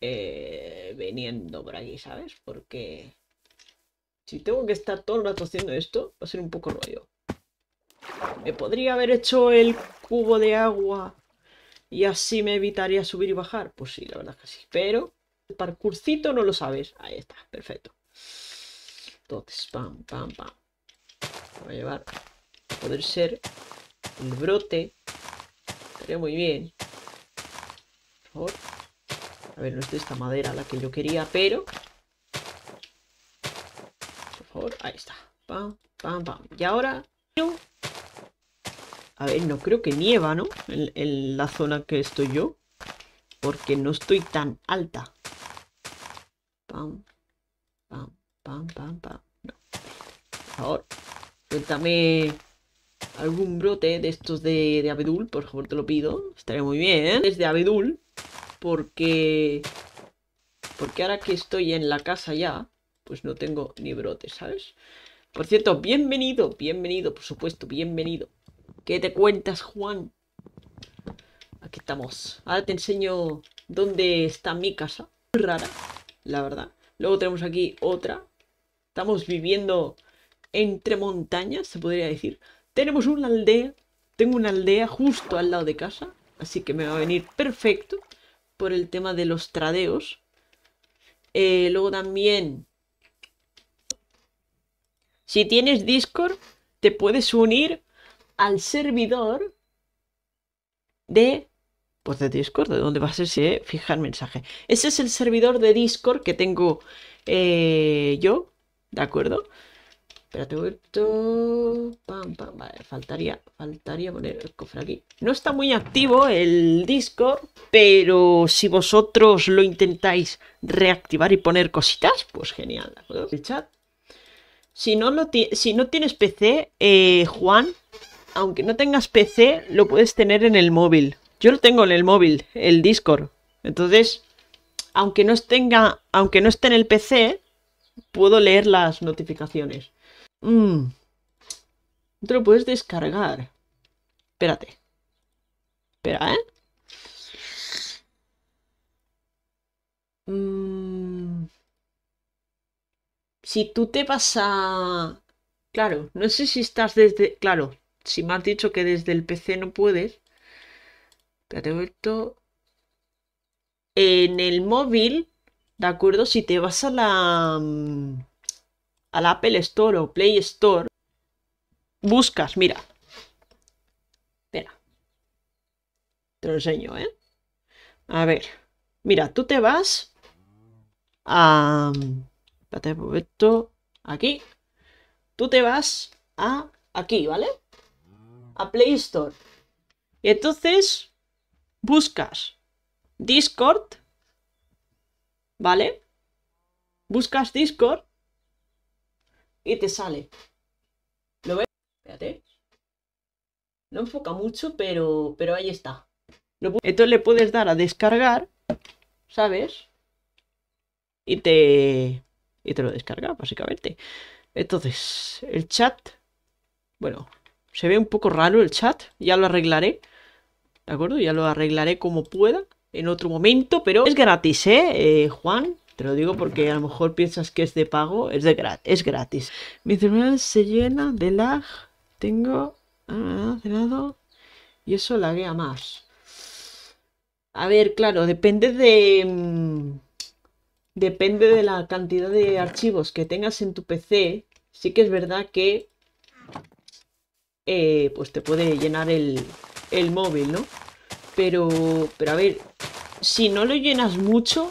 eh, veniendo por aquí, ¿sabes? Porque si tengo que estar todo el rato haciendo esto, va a ser un poco rollo. Me podría haber hecho el cubo de agua y así me evitaría subir y bajar. Pues sí, la verdad es que sí. Pero el parkourcito no lo sabes. Ahí está, perfecto. Entonces, pam, pam, pam. Voy a llevar. Poder ser el brote muy bien. Por A ver, no es de esta madera la que yo quería, pero... Por favor, ahí está. Pam, pam, Y ahora... A ver, no creo que nieva, ¿no? En, la zona que estoy yo. Porque no estoy tan alta. Pam, pam, pam, pam, Por favor, cuéntame algún brote de estos de, abedul, por favor te lo pido. Estaría muy bien. Es de abedul. Porque... Porque ahora que estoy en la casa ya, pues no tengo ni brote, ¿sabes? Por cierto, bienvenido, bienvenido, por supuesto, bienvenido. ¿Qué te cuentas, Juan? Aquí estamos. Ahora te enseño dónde está mi casa. Muy rara, la verdad. Luego tenemos aquí otra. Estamos viviendo entre montañas, se podría decir. Tenemos una aldea. Tengo una aldea justo al lado de casa. Así que me va a venir perfecto por el tema de los tradeos. Eh, luego también... Si tienes Discord, te puedes unir al servidor de... Pues de Discord, de dónde va a ser si eh, fijar mensaje. Ese es el servidor de Discord que tengo eh, yo, ¿de acuerdo? Espérate Vale, faltaría, faltaría poner el cofre aquí. No está muy activo el Discord, pero si vosotros lo intentáis reactivar y poner cositas, pues genial, chat. Si no, si no tienes PC, eh, Juan, aunque no tengas PC, lo puedes tener en el móvil. Yo lo tengo en el móvil, el Discord. Entonces, aunque no, aunque no esté en el PC, puedo leer las notificaciones. Mm. No Te lo puedes descargar. Espérate. Espera, ¿eh? Mm. Si tú te vas a... Claro, no sé si estás desde... Claro, si me has dicho que desde el PC no puedes... Espérate esto En el móvil, ¿de acuerdo? Si te vas a la mm, al Apple Store o Play Store, buscas, mira. Espera. Te lo enseño, ¿eh? A ver. Mira, tú te vas a... Espérate Aquí. Tú te vas a... Aquí, ¿vale? A Play Store. Y entonces buscas Discord, ¿vale? Buscas Discord y te sale. ¿Lo ves? Espérate. No enfoca mucho, pero, pero ahí está. Entonces le puedes dar a descargar, ¿sabes? Y te, y te lo descarga, básicamente. Entonces, el chat. Bueno, se ve un poco raro el chat. Ya lo arreglaré. ¿De acuerdo? Ya lo arreglaré como pueda en otro momento, pero es gratis, eh, eh Juan? Te lo digo porque a lo mejor piensas que es de pago, es de gratis, es gratis. Mi terminal se llena de lag, tengo ah, y eso laguea más. A ver, claro, depende de mm, depende de la cantidad de archivos que tengas en tu PC. Sí que es verdad que eh, pues te puede llenar el, el móvil, ¿no? Pero, pero a ver, si no lo llenas mucho,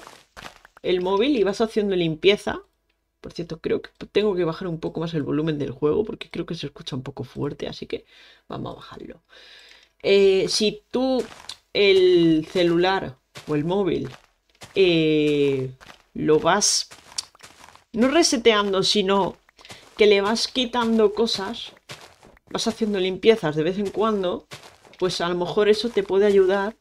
el móvil y vas haciendo limpieza. Por cierto, creo que tengo que bajar un poco más el volumen del juego porque creo que se escucha un poco fuerte, así que vamos a bajarlo. Eh, si tú el celular o el móvil eh, lo vas no reseteando, sino que le vas quitando cosas, vas haciendo limpiezas de vez en cuando, pues a lo mejor eso te puede ayudar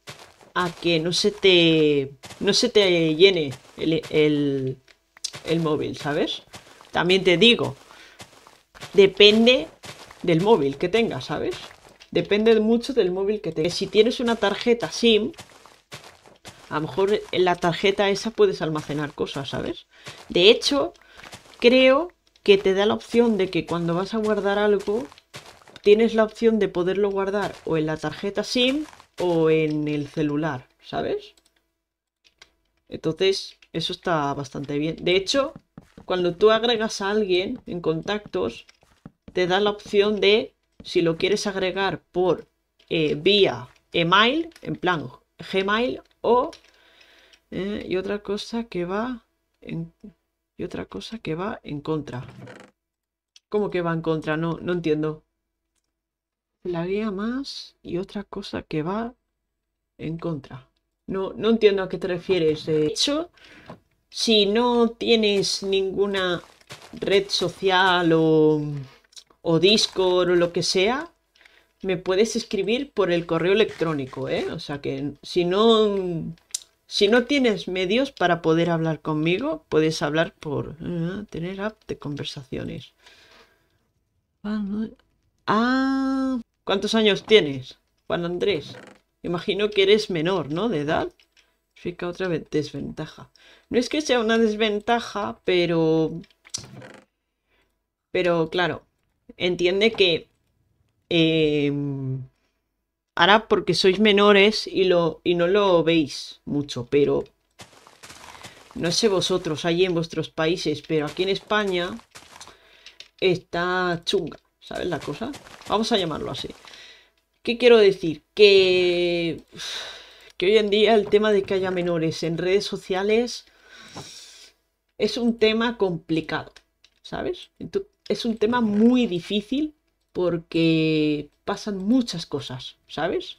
a que no se te, no se te llene el, el, el móvil, ¿sabes? También te digo, depende del móvil que tengas, ¿sabes? Depende mucho del móvil que tengas. Si tienes una tarjeta SIM, a lo mejor en la tarjeta esa puedes almacenar cosas, ¿sabes? De hecho, creo que te da la opción de que cuando vas a guardar algo, tienes la opción de poderlo guardar o en la tarjeta SIM o en el celular, ¿sabes? Entonces, eso está bastante bien. De hecho, cuando tú agregas a alguien en contactos, te da la opción de, si lo quieres agregar por eh, vía email, en plan Gmail, o... Eh, y otra cosa que va... En, y otra cosa que va en contra. ¿Cómo que va en contra? No, no entiendo. La guía más y otra cosa que va en contra. No, no entiendo a qué te refieres. De hecho, si no tienes ninguna red social o, o Discord o lo que sea, me puedes escribir por el correo electrónico, ¿eh? O sea que si no, si no tienes medios para poder hablar conmigo, puedes hablar por ah, tener app de conversaciones. Ah, ah ¿Cuántos años tienes, Juan Andrés? Imagino que eres menor, ¿no? De edad. Fica otra vez desventaja. No es que sea una desventaja, pero... Pero claro, entiende que... Em, ahora porque sois menores y, lo, y no lo veis mucho, pero... No sé vosotros allí en vuestros países, pero aquí en España está chunga. ¿Sabes la cosa? Vamos a llamarlo así. ¿Qué quiero decir? Que... Que hoy en día el tema de que haya menores en redes sociales es un tema complicado, ¿sabes? Es un tema muy difícil porque pasan muchas cosas, ¿sabes?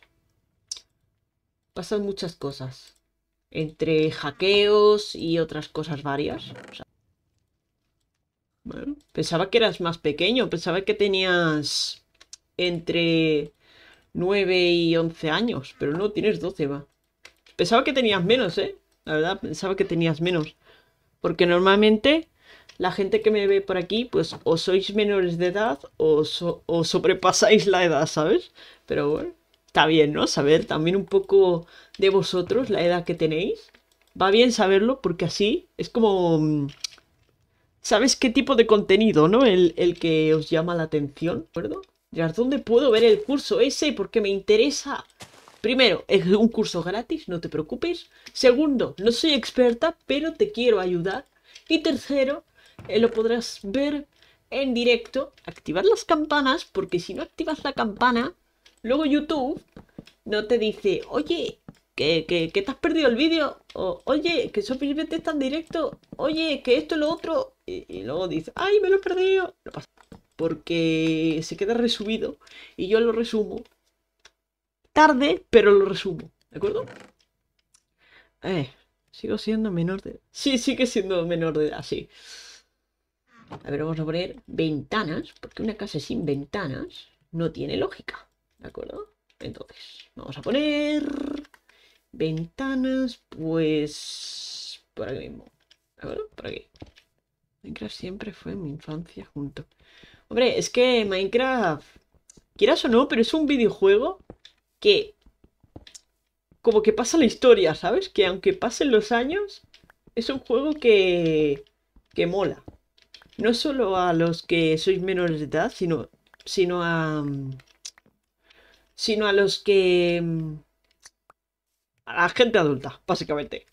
Pasan muchas cosas. Entre hackeos y otras cosas varias. Bueno, pensaba que eras más pequeño, pensaba que tenías entre 9 y 11 años, pero no, tienes 12, va. Pensaba que tenías menos, ¿eh? La verdad, pensaba que tenías menos. Porque normalmente la gente que me ve por aquí, pues o sois menores de edad o, o sobrepasáis la edad, ¿sabes? Pero bueno, está bien, ¿no? Saber también un poco de vosotros, la edad que tenéis. Va bien saberlo porque así es como mm, ¿Sabes qué tipo de contenido, no? El, que os llama la atención, ¿de acuerdo? ¿dónde puedo ver el curso ese? Porque me interesa. Primero, es un curso gratis, no te preocupes. Segundo, no soy experta, pero te quiero ayudar. Y tercero, eh, lo podrás ver en directo. Activar las campanas, porque si no activas la campana, luego YouTube no te dice, oye, que, que, te has perdido el vídeo, o, oye, que Sophie está en directo, oye, que esto, lo otro, y, luego dice, ¡ay, me lo he perdido! pasa porque se queda resumido y yo lo resumo tarde, pero lo resumo, ¿de acuerdo? Eh, sigo siendo menor de edad. Sí, sigue siendo menor de edad, sí. A ver, vamos a poner ventanas, porque una casa sin ventanas no tiene lógica, ¿de acuerdo? Entonces, vamos a poner ventanas, pues, por aquí mismo, ¿de acuerdo? Por aquí. Minecraft siempre fue mi infancia junto. Hombre, es que Minecraft, quieras o no, pero es un videojuego que como que pasa la historia, ¿sabes? Que aunque pasen los años, es un juego que, que mola. No solo a los que sois menores de edad, sino, sino a... sino a los que... a la gente adulta, básicamente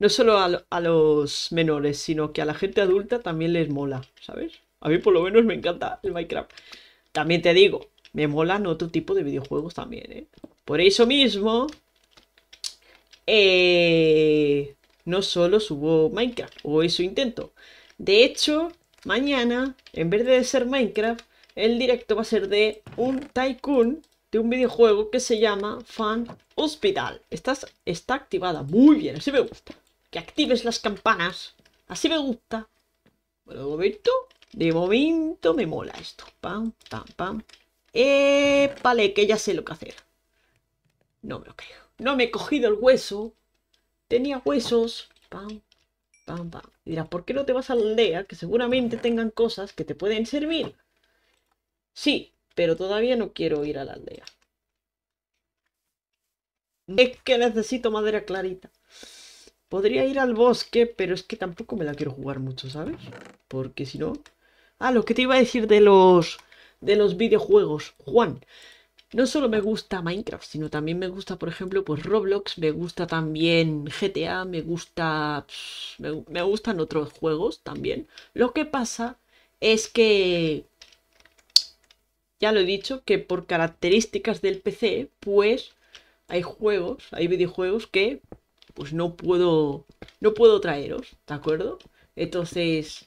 no solo a, los menores, sino que a la gente adulta también les mola, ¿sabes? A mí por lo menos me encanta el Minecraft. También te digo, me molan otro tipo de videojuegos también, ¿eh? Por eso mismo, eh, no solo subo Minecraft, o eso intento. De hecho, mañana, en vez de ser Minecraft, el directo va a ser de un tycoon de un videojuego que se llama Fan Hospital. está activada, muy bien, así me gusta que actives las campanas. Así me gusta. Bueno, de momento, de momento me mola esto. Pam, pam, pam. Eh, vale, que ya sé lo que hacer. No me lo creo. No me he cogido el hueso. Tenía huesos. Pam, pam, pam. dirás, ¿por qué no te vas a la aldea? Que seguramente tengan cosas que te pueden servir. Sí, pero todavía no quiero ir a la aldea. Es que necesito madera clarita. Podría ir al bosque, pero es que tampoco me la quiero jugar mucho, ¿sabes? Porque si no... Ah, lo que te iba a decir de los... De los videojuegos, Juan. No solo me gusta Minecraft, sino también me gusta, por ejemplo, pues Roblox, me gusta también GTA, me gusta... Me, me gustan otros juegos también. Lo que pasa es que ya lo he dicho, que por características del PC, pues hay juegos, hay videojuegos que pues no puedo, no puedo traeros, ¿de acuerdo? Entonces,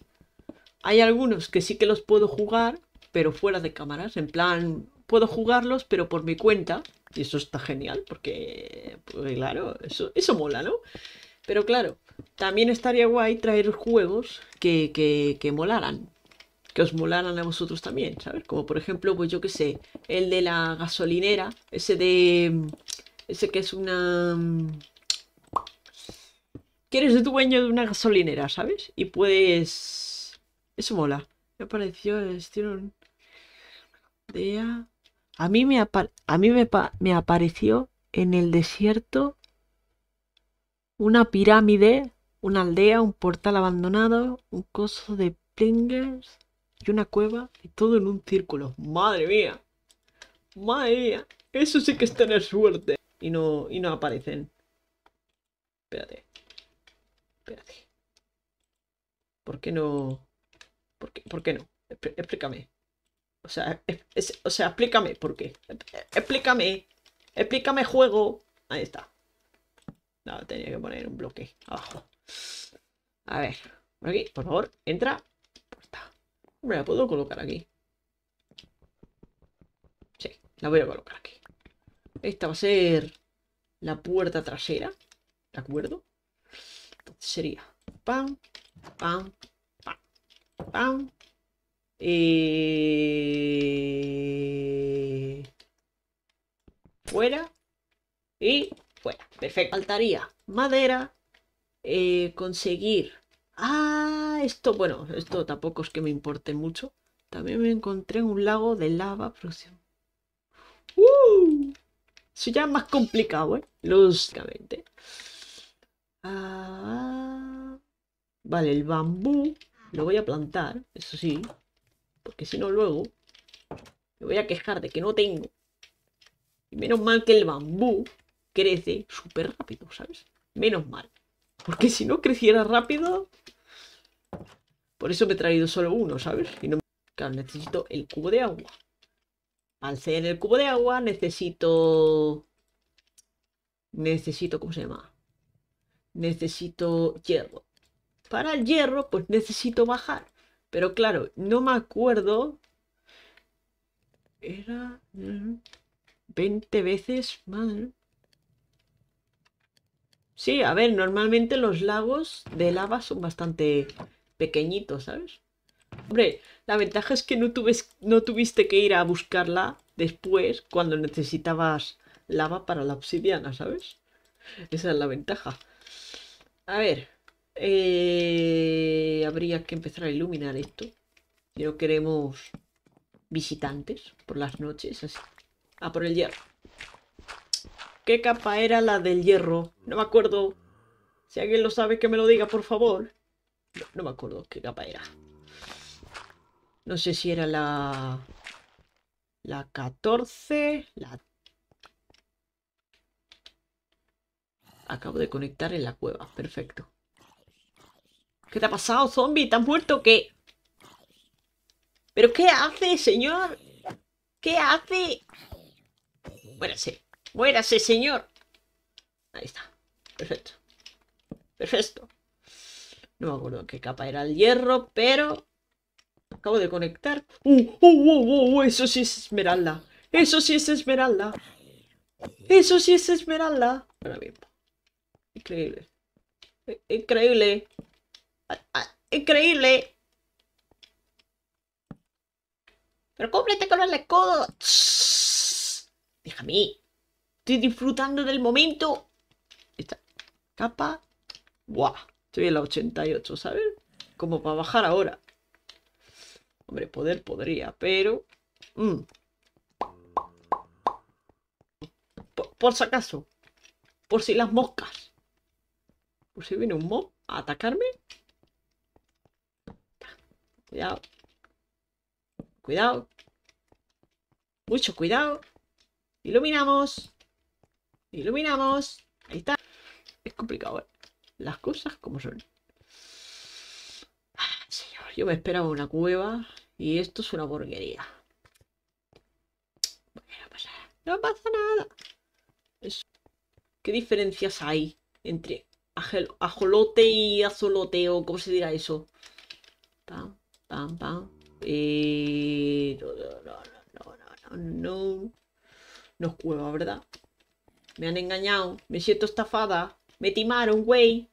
hay algunos que sí que los puedo jugar, pero fuera de cámaras, en plan, puedo jugarlos, pero por mi cuenta, y eso está genial, porque, pues claro, eso, eso mola, ¿no? Pero claro, también estaría guay traer juegos que, que, que molaran, que os molaran a vosotros también, ¿sabes? Como por ejemplo, pues yo qué sé, el de la gasolinera, ese de... Ese que es una que eres dueño de una gasolinera, ¿sabes? Y puedes... Eso mola. Me apareció De... A mí, me, a mí me, apareció en el desierto una pirámide, una aldea, un portal abandonado, un coso de plingers y una cueva y todo en un círculo. ¡Madre mía! ¡Madre mía! Eso sí que es tener suerte. Y no, y no aparecen. Espérate. Espérate. ¿Por qué no? ¿Por qué, por qué no? explícame. O sea, o sea, explícame por qué. Explícame. Explícame juego. Ahí está. No, tenía que poner un bloque abajo. A ver. Por aquí, por favor, entra. Me Me la puedo colocar aquí. Sí, la voy a colocar aquí. Esta va a ser la puerta trasera. ¿De acuerdo? sería pam, pam, pam, pam. Eh... Fuera y fuera. Perfecto. Faltaría madera. Eh, conseguir. Ah, esto, bueno, esto tampoco es que me importe mucho. También me encontré un lago de lava próximo. ¡Uh! Eso ya es más complicado, ¿eh? Lógicamente. Ah, vale, el bambú lo voy a plantar, eso sí. Porque si no, luego me voy a quejar de que no tengo. Y menos mal que el bambú crece súper rápido, ¿sabes? Menos mal. Porque si no creciera rápido... Por eso me he traído solo uno, ¿sabes? Y no... Claro, necesito el cubo de agua. Al ser el cubo de agua necesito... Necesito, ¿cómo se llama? necesito hierro. Para el hierro, pues necesito bajar. Pero claro, no me acuerdo. Era 20 mm, veces más. Sí, a ver, normalmente los lagos de lava son bastante pequeñitos, ¿sabes? Hombre, la ventaja es que no, no tuviste que ir a buscarla después cuando necesitabas lava para la obsidiana, ¿sabes? Esa es la ventaja. A ver, eh, habría que empezar a iluminar esto. Si no queremos visitantes por las noches, así. Ah, por el hierro. ¿Qué capa era la del hierro? No me acuerdo. Si alguien lo sabe, que me lo diga, por favor. No, me acuerdo qué capa era. No sé si era la... La 14, la Acabo de conectar en la cueva. Perfecto. ¿Qué te ha pasado, zombie? ¿Te has muerto o qué? ¿Pero qué hace, señor? ¿Qué hace? Muérase. Muérase, señor. Ahí está. Perfecto. Perfecto. No me acuerdo qué capa era el hierro, pero... Acabo de conectar. ¡Uh, uh, uh, uh! uh! Eso sí es esmeralda. Eso sí es esmeralda. Eso sí es esmeralda. Ahora bien. Increíble. E-, increíble. Increíble. Pero cómplete con el escudo. Déjame. Estoy disfrutando del momento. Esta capa. Buah. Estoy en la 88, ¿sabes? Como para bajar ahora. Hombre, poder podría, pero... Mm. por si acaso. Por si las moscas. Pues si viene un mob a atacarme. Cuidado. Cuidado. Mucho cuidado. Iluminamos. Iluminamos. Ahí está. Es complicado, ¿eh? Las cosas como son. Ah, señor, yo me esperaba una cueva y esto es una porquería. no pasa nada. ¿Qué diferencias hay entre ajolote y azolote, o cómo se dirá eso. Pam, pam, pam. No, No es cueva, ¿verdad? Me han engañado, me siento estafada. Me timaron, güey.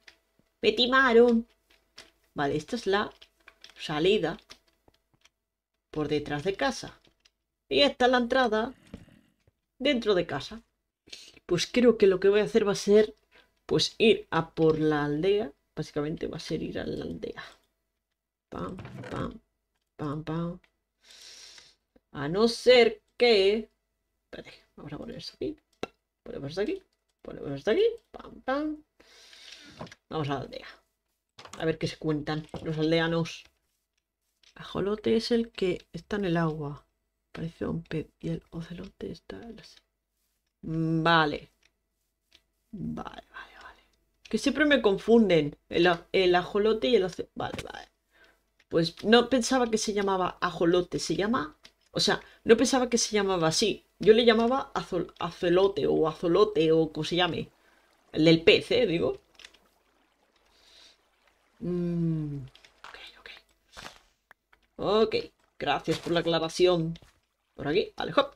Me timaron. Vale, esta es la salida por detrás de casa. Y esta es la entrada dentro de casa. Pues creo que lo que voy a hacer va a ser pues ir a por la aldea. Básicamente va a ser ir a la aldea. Pam, pam, pam, pam. A no ser que... Espérate, vamos a poner esto aquí. Ponemos esto aquí. Ponemos esto aquí. Pam, pam. Vamos a la aldea. A ver qué se cuentan los aldeanos. Ajolote es el que está en el agua. Parece un pez. Y el ocelote está en Vale. Vale, vale. Que siempre me confunden. El, ajolote y el ace... Vale, vale. Pues no pensaba que se llamaba ajolote. Se llama... O sea, no pensaba que se llamaba así. Yo le llamaba azol, azelote o azolote o como se llame. El del pez, ¿eh? Digo. Mm, ok, ok. Ok. Gracias por la aclaración. Por aquí. Vale, hop.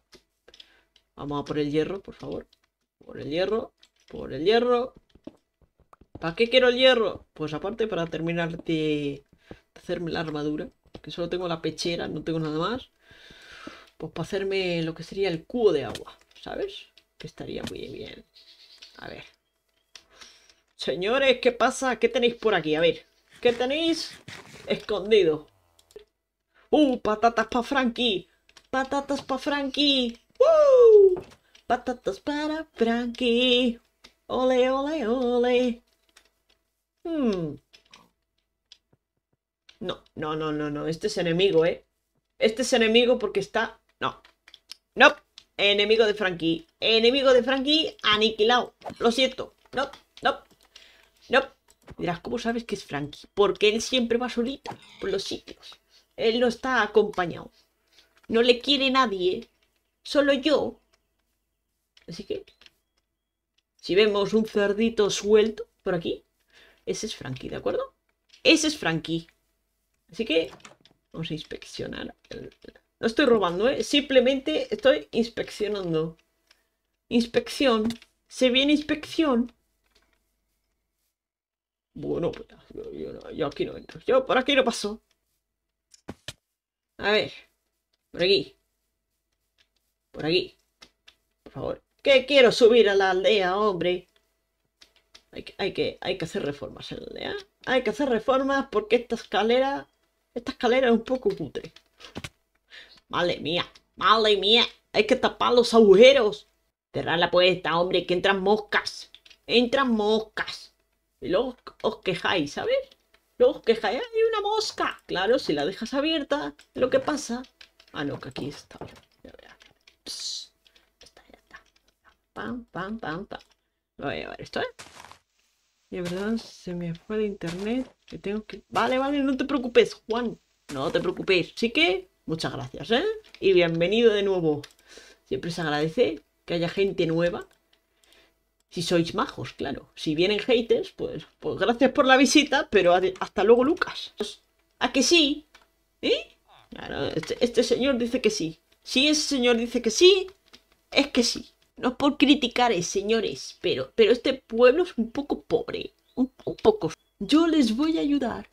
Vamos a por el hierro, por favor. Por el hierro. Por el hierro. ¿Para qué quiero el hierro? Pues aparte para terminar de, hacerme la armadura. Que solo tengo la pechera, no tengo nada más. Pues para hacerme lo que sería el cubo de agua, ¿sabes? Que estaría muy bien. A ver. Señores, ¿qué pasa? ¿Qué tenéis por aquí? A ver. ¿Qué tenéis? Escondido. ¡Uh! Patatas para Frankie. Patatas para Frankie. ¡Uh! Patatas para Frankie. Ole, ole, ole. Hmm. No, no, no, no, no. Este es enemigo, ¿eh? Este es enemigo porque está... No. No. Enemigo de Frankie. Enemigo de Frankie aniquilado. Lo siento. No, no, no. Dirás, ¿cómo sabes que es Frankie? Porque él siempre va solito por los sitios. Él no está acompañado. No le quiere nadie. Solo yo. Así que... Si vemos un cerdito suelto por aquí, ese es Frankie, ¿de acuerdo? Ese es Frankie. Así que vamos a inspeccionar. No estoy robando, ¿eh? Simplemente estoy inspeccionando. Inspección. Se viene inspección. Bueno, pues, yo, aquí no entro. Yo por aquí no paso. A ver. Por aquí. Por aquí. Por favor. Que quiero subir a la aldea, hombre. Hay que, hay que, hacer reformas en Hay que hacer reformas porque esta escalera. Esta escalera es un poco putre. Madre mía, madre mía. Hay que tapar los agujeros. Cerrar la puerta, hombre, que entran moscas. Entran moscas. Y luego os quejáis, ¿sabes? Luego os quejáis, hay una mosca. Claro, si la dejas abierta, lo que pasa. Ah, no, que aquí está. Ya está, ya está. Pam, pam, pam, Voy a ver esto, ¿eh? De verdad, se me fue de internet. Que tengo que. Vale, vale, no te preocupes, Juan. No te preocupes. Así que, muchas gracias, ¿eh? Y bienvenido de nuevo. Siempre se agradece que haya gente nueva. Si sois majos, claro. Si vienen haters, pues, pues gracias por la visita, pero hasta luego, Lucas. Pues, ¿A que sí? ¿Eh? Claro, este, este señor dice que sí. Si ese señor dice que sí, es que sí. No por criticar, eh, señores, pero, pero este pueblo es un poco pobre. Un, poco. Yo les voy a ayudar.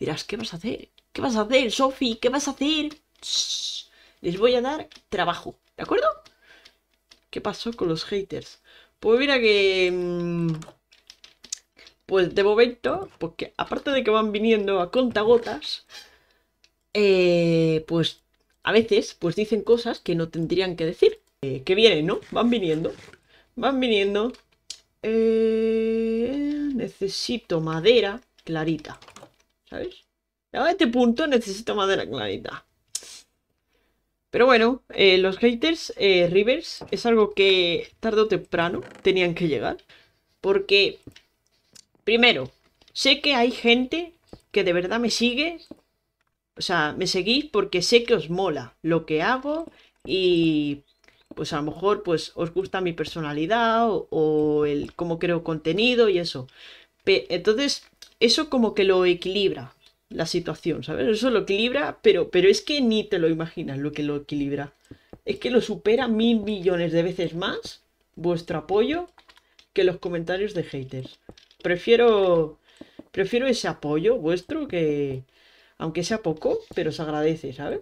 Dirás, ¿qué vas a hacer? ¿Qué vas a hacer, Sofi? ¿Qué vas a hacer? Les voy a dar trabajo, ¿de acuerdo? ¿Qué pasó con los haters? Pues mira que... Mm, pues de momento, porque aparte de que van viniendo a contagotas, eh, pues a veces pues dicen cosas que no tendrían que decir. Eh, que vienen, ¿no? Van viniendo. Van viniendo. Eh, necesito madera clarita. ¿Sabes? A este punto necesito madera clarita. Pero bueno, eh, los haters, Rivers, es algo que tarde o temprano tenían que llegar. Porque, primero, sé que hay gente que de verdad me sigue. O sea, me seguís porque sé que os mola lo que hago y pues a lo mejor pues os gusta mi personalidad o, el cómo creo contenido y eso. Entonces, eso como que lo equilibra la situación, ¿sabes? Eso lo equilibra, pero, pero es que ni te lo imaginas lo que lo equilibra. Es que lo supera mil millones de veces más vuestro apoyo que los comentarios de haters. Prefiero, prefiero ese apoyo vuestro que, aunque sea poco, pero se agradece, ¿sabes?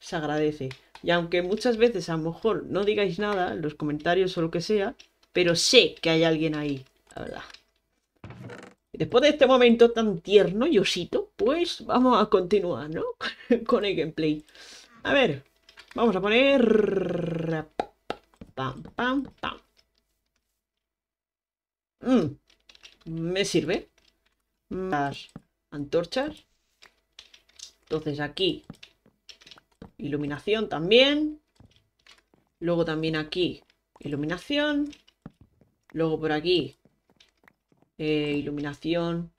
Se agradece. Y aunque muchas veces a lo mejor no digáis nada en los comentarios o lo que sea, pero sé que hay alguien ahí, la verdad. Después de este momento tan tierno y osito, pues vamos a continuar, ¿no? Con el gameplay. A ver, vamos a poner... Pam, pam, pam. Mm, me sirve. Más antorchas. Entonces aquí iluminación también. Luego también aquí, iluminación. Luego por aquí, eh, iluminación,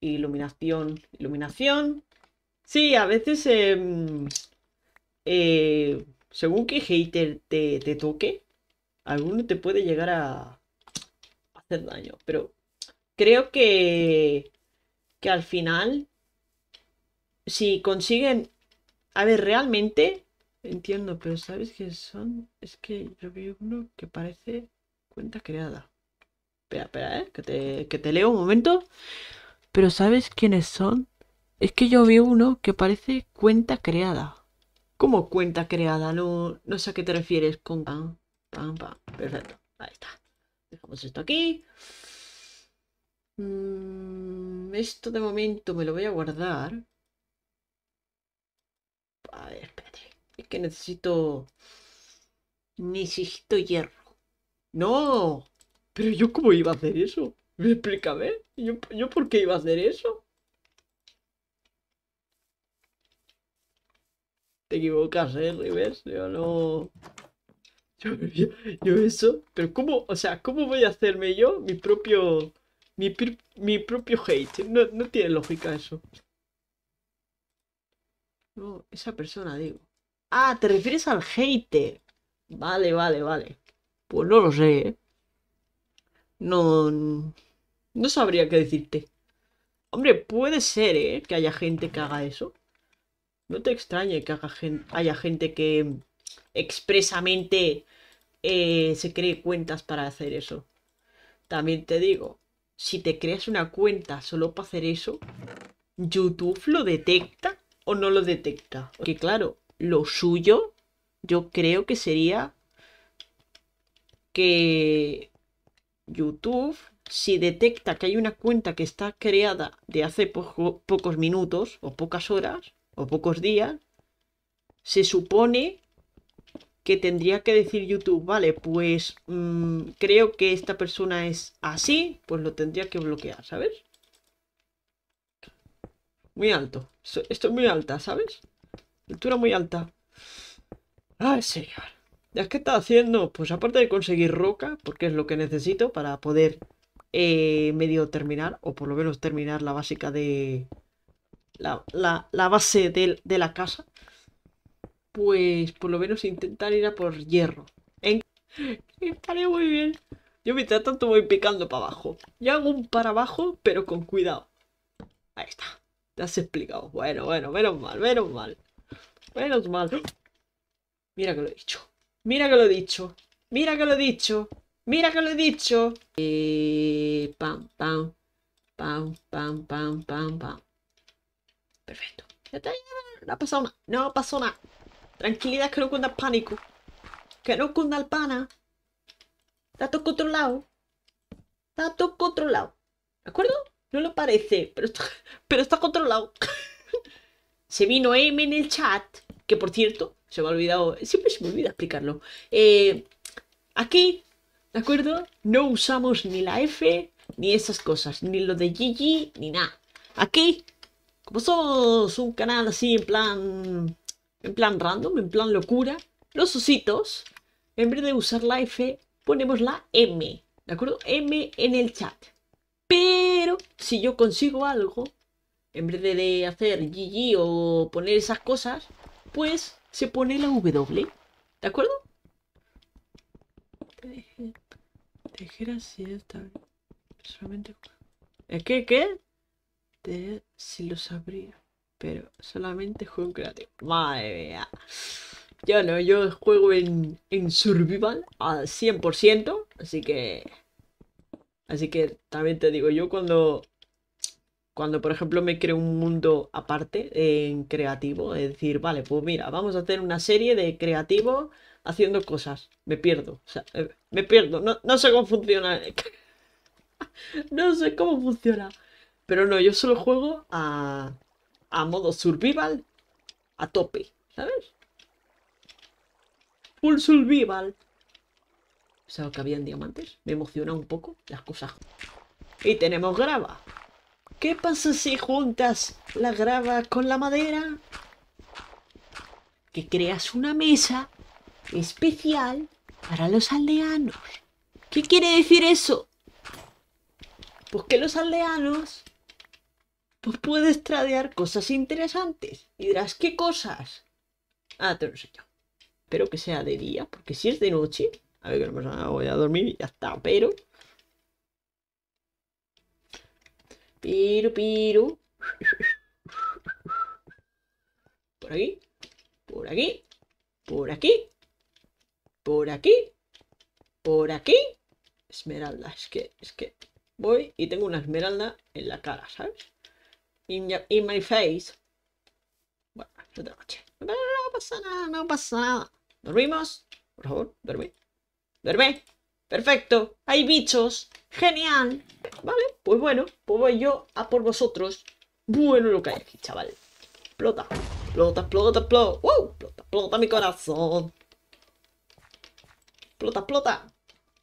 iluminación, iluminación. Sí, a veces, em, eh, según que hater te, te toque, alguno te puede llegar a hacer daño. Pero creo que, que al final, si consiguen a ver, realmente entiendo, pero ¿sabes quiénes son? Es que yo vi uno que parece cuenta creada. Espera, espera, ¿eh? Que te, leo un momento. Pero ¿sabes quiénes son? Es que yo vi uno que parece cuenta creada. ¿Cómo cuenta creada? No, no sé a qué te refieres con pam, Perfecto, ahí está. Dejamos esto aquí. Mm, esto de momento me lo voy a guardar. A ver, espérate. Es que necesito... Necesito hierro. No. Pero yo cómo iba a hacer eso. Explícame. ¿Yo, yo por qué iba a hacer eso? Te equivocas, ¿eh, Rivers? Yo no... Yo, eso... Pero cómo... O sea, ¿cómo voy a hacerme yo mi propio... Mi, mi propio hate. No, no tiene lógica eso esa persona, digo. Ah, te refieres al hater. Vale, vale, vale. Pues no lo sé, ¿eh? No. No sabría qué decirte. Hombre, puede ser, ¿eh? Que haya gente que haga eso. No te extrañe que haya gente que expresamente eh, se cree cuentas para hacer eso. También te digo, si te creas una cuenta solo para hacer eso, YouTube lo detecta o no lo detecta. Que claro, lo suyo yo creo que sería que YouTube, si detecta que hay una cuenta que está creada de hace pocos minutos o pocas horas o pocos días, se supone que tendría que decir YouTube, vale, pues mm, creo que esta persona es así, pues lo tendría que bloquear, ¿sabes? Muy alto. Esto es muy alta, ¿sabes? Altura muy alta. Ay, señor. ¿Ya qué está haciendo? Pues aparte de conseguir roca, porque es lo que necesito para poder eh, medio terminar, o por lo menos terminar la básica de... La, la, la base de, la casa. Pues por lo menos intentar ir a por hierro. En... Estaré muy bien. Yo mientras tanto voy picando para abajo. Ya hago un para abajo, pero con cuidado. Ahí está. Te has explicado. Bueno, bueno, menos mal, menos mal. Menos mal. Mira que lo he dicho. Mira que lo he dicho. Mira que lo he dicho. Mira que lo he dicho. Eh, pam, pam. Pam, pam, pam, pam, Perfecto. Ya está. No ha pasado nada. No pasado nada. Tranquilidad que no cunda el pánico. Que no cunda el pana. Está todo controlado. Está todo controlado. ¿De acuerdo? No lo parece, pero está, pero está controlado. se vino M en el chat, que por cierto, se me ha olvidado, siempre se me olvida explicarlo. Eh, aquí, ¿de acuerdo? No usamos ni la F, ni esas cosas, ni lo de GG, ni nada. Aquí, como somos un canal así en plan, en plan random, en plan locura, los ositos, en vez de usar la F, ponemos la M, ¿de acuerdo? M en el chat. Pero si yo consigo algo, en vez de hacer GG o poner esas cosas, pues se pone la W. ¿De acuerdo? Dejera si esta solamente ¿Qué? ¿Qué? De, si lo sabría. Pero solamente juego en creativo. Madre mía. Yo no, yo juego en, en survival al 100%. Así que Así que también te digo, yo cuando, cuando por ejemplo me creo un mundo aparte en creativo, es decir, vale, pues mira, vamos a hacer una serie de creativo haciendo cosas, me pierdo, o sea, eh, me pierdo, no, no sé cómo funciona, no sé cómo funciona, pero no, yo solo juego a, a modo survival a tope, ¿sabes? Full survival sea que habían diamantes. Me emociona un poco las cosas. Y tenemos grava. ¿Qué pasa si juntas la grava con la madera? Que creas una mesa especial para los aldeanos. ¿Qué quiere decir eso? Pues que los aldeanos pues puedes tradear cosas interesantes. Y dirás, ¿qué cosas? Ah, te lo yo. Espero que sea de día, porque si es de noche, a ver, qué no pasa voy a dormir ya está, pero... Piru, piru. Por aquí, por aquí, por aquí, por aquí, por aquí. Esmeralda, es que, es que voy y tengo una esmeralda en la cara, ¿sabes? In, my face. Bueno, otra noche. no pasa nada, no pasa nada. Dormimos, por favor, dormí verme Perfecto. Hay bichos. Genial. Vale, pues bueno, pues voy yo a por vosotros. Bueno lo que hay aquí, chaval. Explota. Explota, explota, explota. ¡Wow! ¡Plota, explota mi corazón. Explota, explota.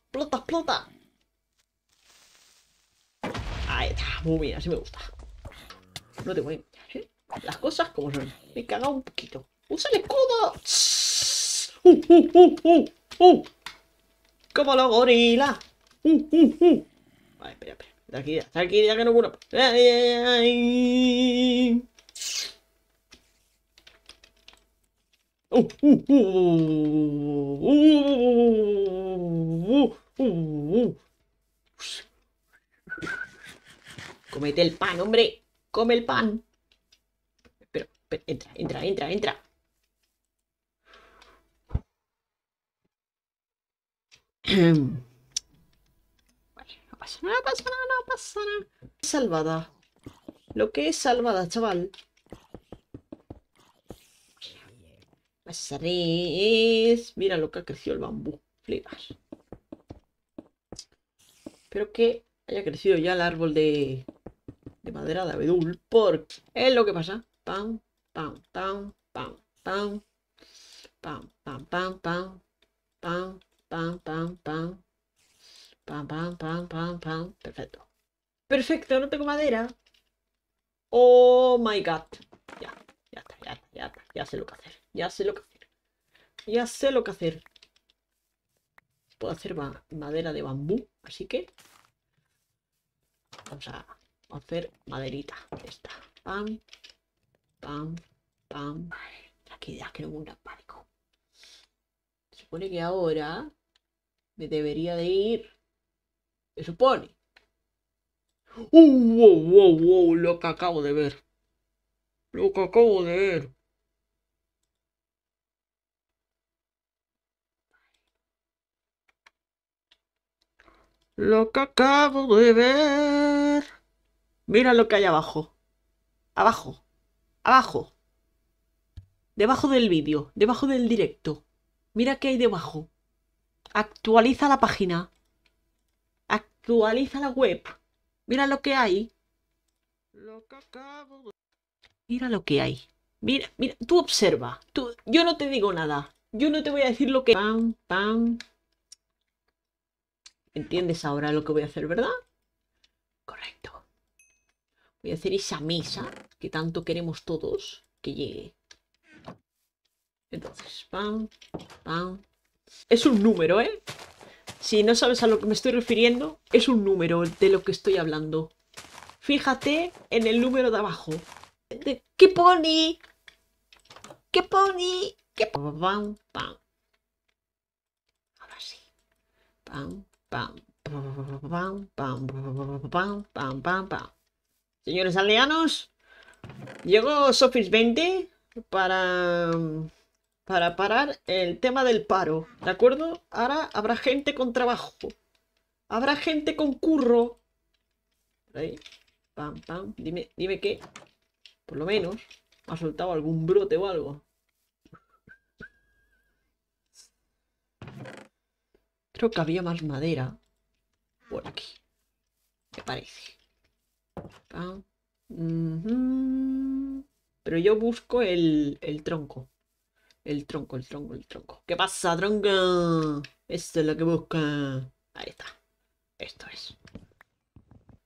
Explota, explota. Ahí está. Muy bien, así me gusta. No te voy. ¿eh? Las cosas como son. Me he cagado un poquito. ¡Usa el escudo! ¡Uh, uh, uh! ¡Uh! uh! como los gorilas. Uh, Vale, espera, espera. De aquí aquí ya que no cura Ay, ay, Comete el pan, hombre. Come el pan. Pero, pero entra, entra, entra, entra. no pasa nada, no pasa nada, no pasa nada. Salvada. Lo que es salvada, chaval. Pues mira lo que ha crecido el bambú. Flipas. Espero que haya crecido ya el árbol de, de madera de abedul. Porque es lo que pasa. Pam, pam, pam, pam, pam. Pam, pam, pam, pam, pam. Pam, pam, pam. Pam, pam, pam, pam, pam. Perfecto. Perfecto, no tengo madera. Oh my god. Ya, ya está, ya está, ya está. Ya sé lo que hacer. Ya sé lo que hacer. Ya sé lo que hacer. Puedo hacer madera de bambú, así que. Vamos a, hacer maderita. Esta. Pam, pam, pam. Aquí, que no una pam supone que ahora me debería de ir. Se supone. ¡Uh, wow, wow, wow! Lo que acabo de ver. Lo que acabo de ver. Lo que acabo de ver. Mira lo que hay abajo. Abajo. Abajo. Debajo del vídeo. Debajo del directo. Mira qué hay debajo. Actualiza la página. Actualiza la web. Mira lo que hay. Mira lo que hay. Mira, mira, tú observa. Tú, yo no te digo nada. Yo no te voy a decir lo que... Pam, pam. ¿Entiendes ahora lo que voy a hacer, verdad? Correcto. Voy a hacer esa misa que tanto queremos todos que llegue. Entonces, pam, pam. Es un número, ¿eh? Si no sabes a lo que me estoy refiriendo, es un número de lo que estoy hablando. Fíjate en el número de abajo. ¿Qué pone? ¿Qué pone? ¿Qué pam, pam. Ahora sí. Pam, pam. Pam, pam, pam, pam, pam, pam. Señores aldeanos, llegó Sofis 20 para para parar el tema del paro, ¿de acuerdo? Ahora habrá gente con trabajo, habrá gente con curro. Ahí, pam, pam, dime, dime que, por lo menos, ha soltado algún brote o algo. Creo que había más madera por aquí. ¿Qué parece. Pero yo busco el, el tronco. El tronco, el tronco, el tronco. ¿Qué pasa, tronco? Esto es lo que busca. Ahí está. Esto es.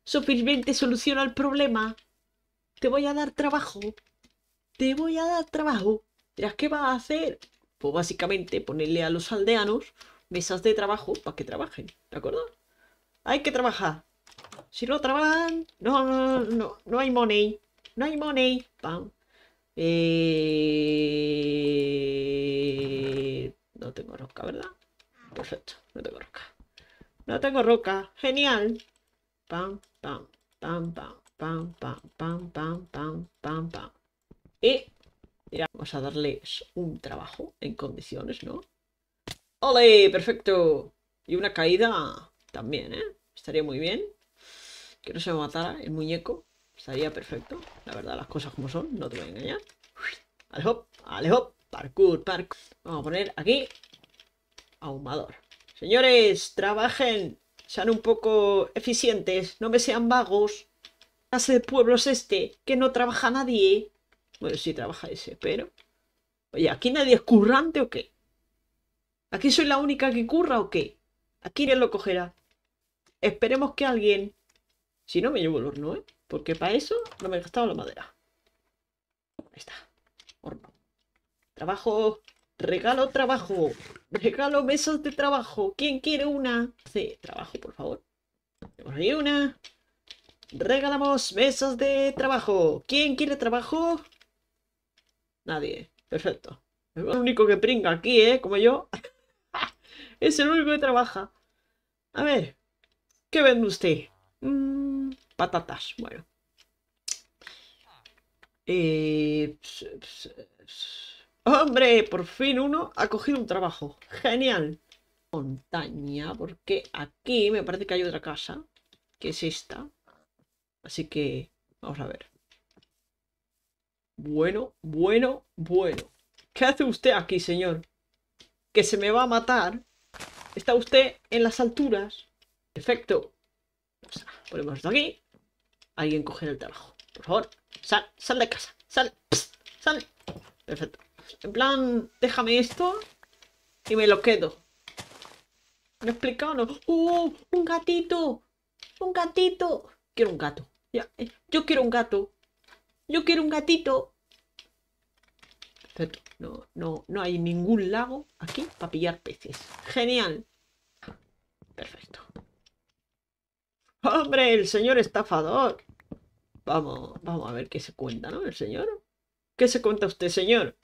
Suficientemente soluciona el problema. Te voy a dar trabajo. Te voy a dar trabajo. ¿qué vas a hacer? Pues básicamente ponerle a los aldeanos mesas de trabajo para que trabajen. ¿De acuerdo? Hay que trabajar. Si no trabajan, no, no, no, no hay money. No hay money. Pam, eh, no tengo roca, ¿verdad? Perfecto, no tengo roca. No tengo roca. Genial. Pam, pam, pam, pam, pam, pam, pam, pam, pam, pam, Y ya vamos a darles un trabajo en condiciones, ¿no? ¡Ole! Perfecto. Y una caída también, ¿eh? Estaría muy bien. Que no se me matara el muñeco. Estaría perfecto, la verdad, las cosas como son, no te voy a engañar. Alejop, alejop, parkour, parkour. Vamos a poner aquí ahumador. Señores, trabajen, sean un poco eficientes, no me sean vagos. Hace de pueblo este, que no trabaja nadie. Bueno, sí trabaja ese, pero... Oye, ¿aquí nadie es currante o qué? ¿Aquí soy la única que curra o qué? ¿Aquí quién lo cogerá? Esperemos que alguien... Si no, me llevo el horno, ¿eh? Porque para eso no me he gastado la madera. Ahí está. Horno. Trabajo. Regalo trabajo. Regalo mesas de trabajo. ¿Quién quiere una? Sí, trabajo, por favor. Tenemos ahí una. Regalamos mesas de trabajo. ¿Quién quiere trabajo? Nadie. Perfecto. Es el único que pringa aquí, ¿eh? Como yo. es el único que trabaja. A ver. ¿Qué vende usted? Mmm patatas. Bueno. Eh, ¡Hombre! Por fin uno ha cogido un trabajo. ¡Genial! Montaña, porque aquí me parece que hay otra casa, que es esta. Así que vamos a ver. Bueno, bueno, bueno. ¿Qué hace usted aquí, señor? Que se me va a matar. Está usted en las alturas. Perfecto. Pues, ponemos esto aquí alguien coger el trabajo. Por favor, sal, sal de casa, sal, sal. Perfecto. En plan, déjame esto y me lo quedo. ¿Me he explicado ¡Uh! ¡Un gatito! ¡Un gatito! Quiero un gato. Eh, yo quiero un gato. Yo quiero un gatito. Perfecto. No, no, no hay ningún lago aquí para pillar peces. Genial. Perfecto. ¡Hombre, el señor estafador! Vamos, a ver qué se cuenta, ¿no? El señor. ¿Qué se cuenta usted, señor?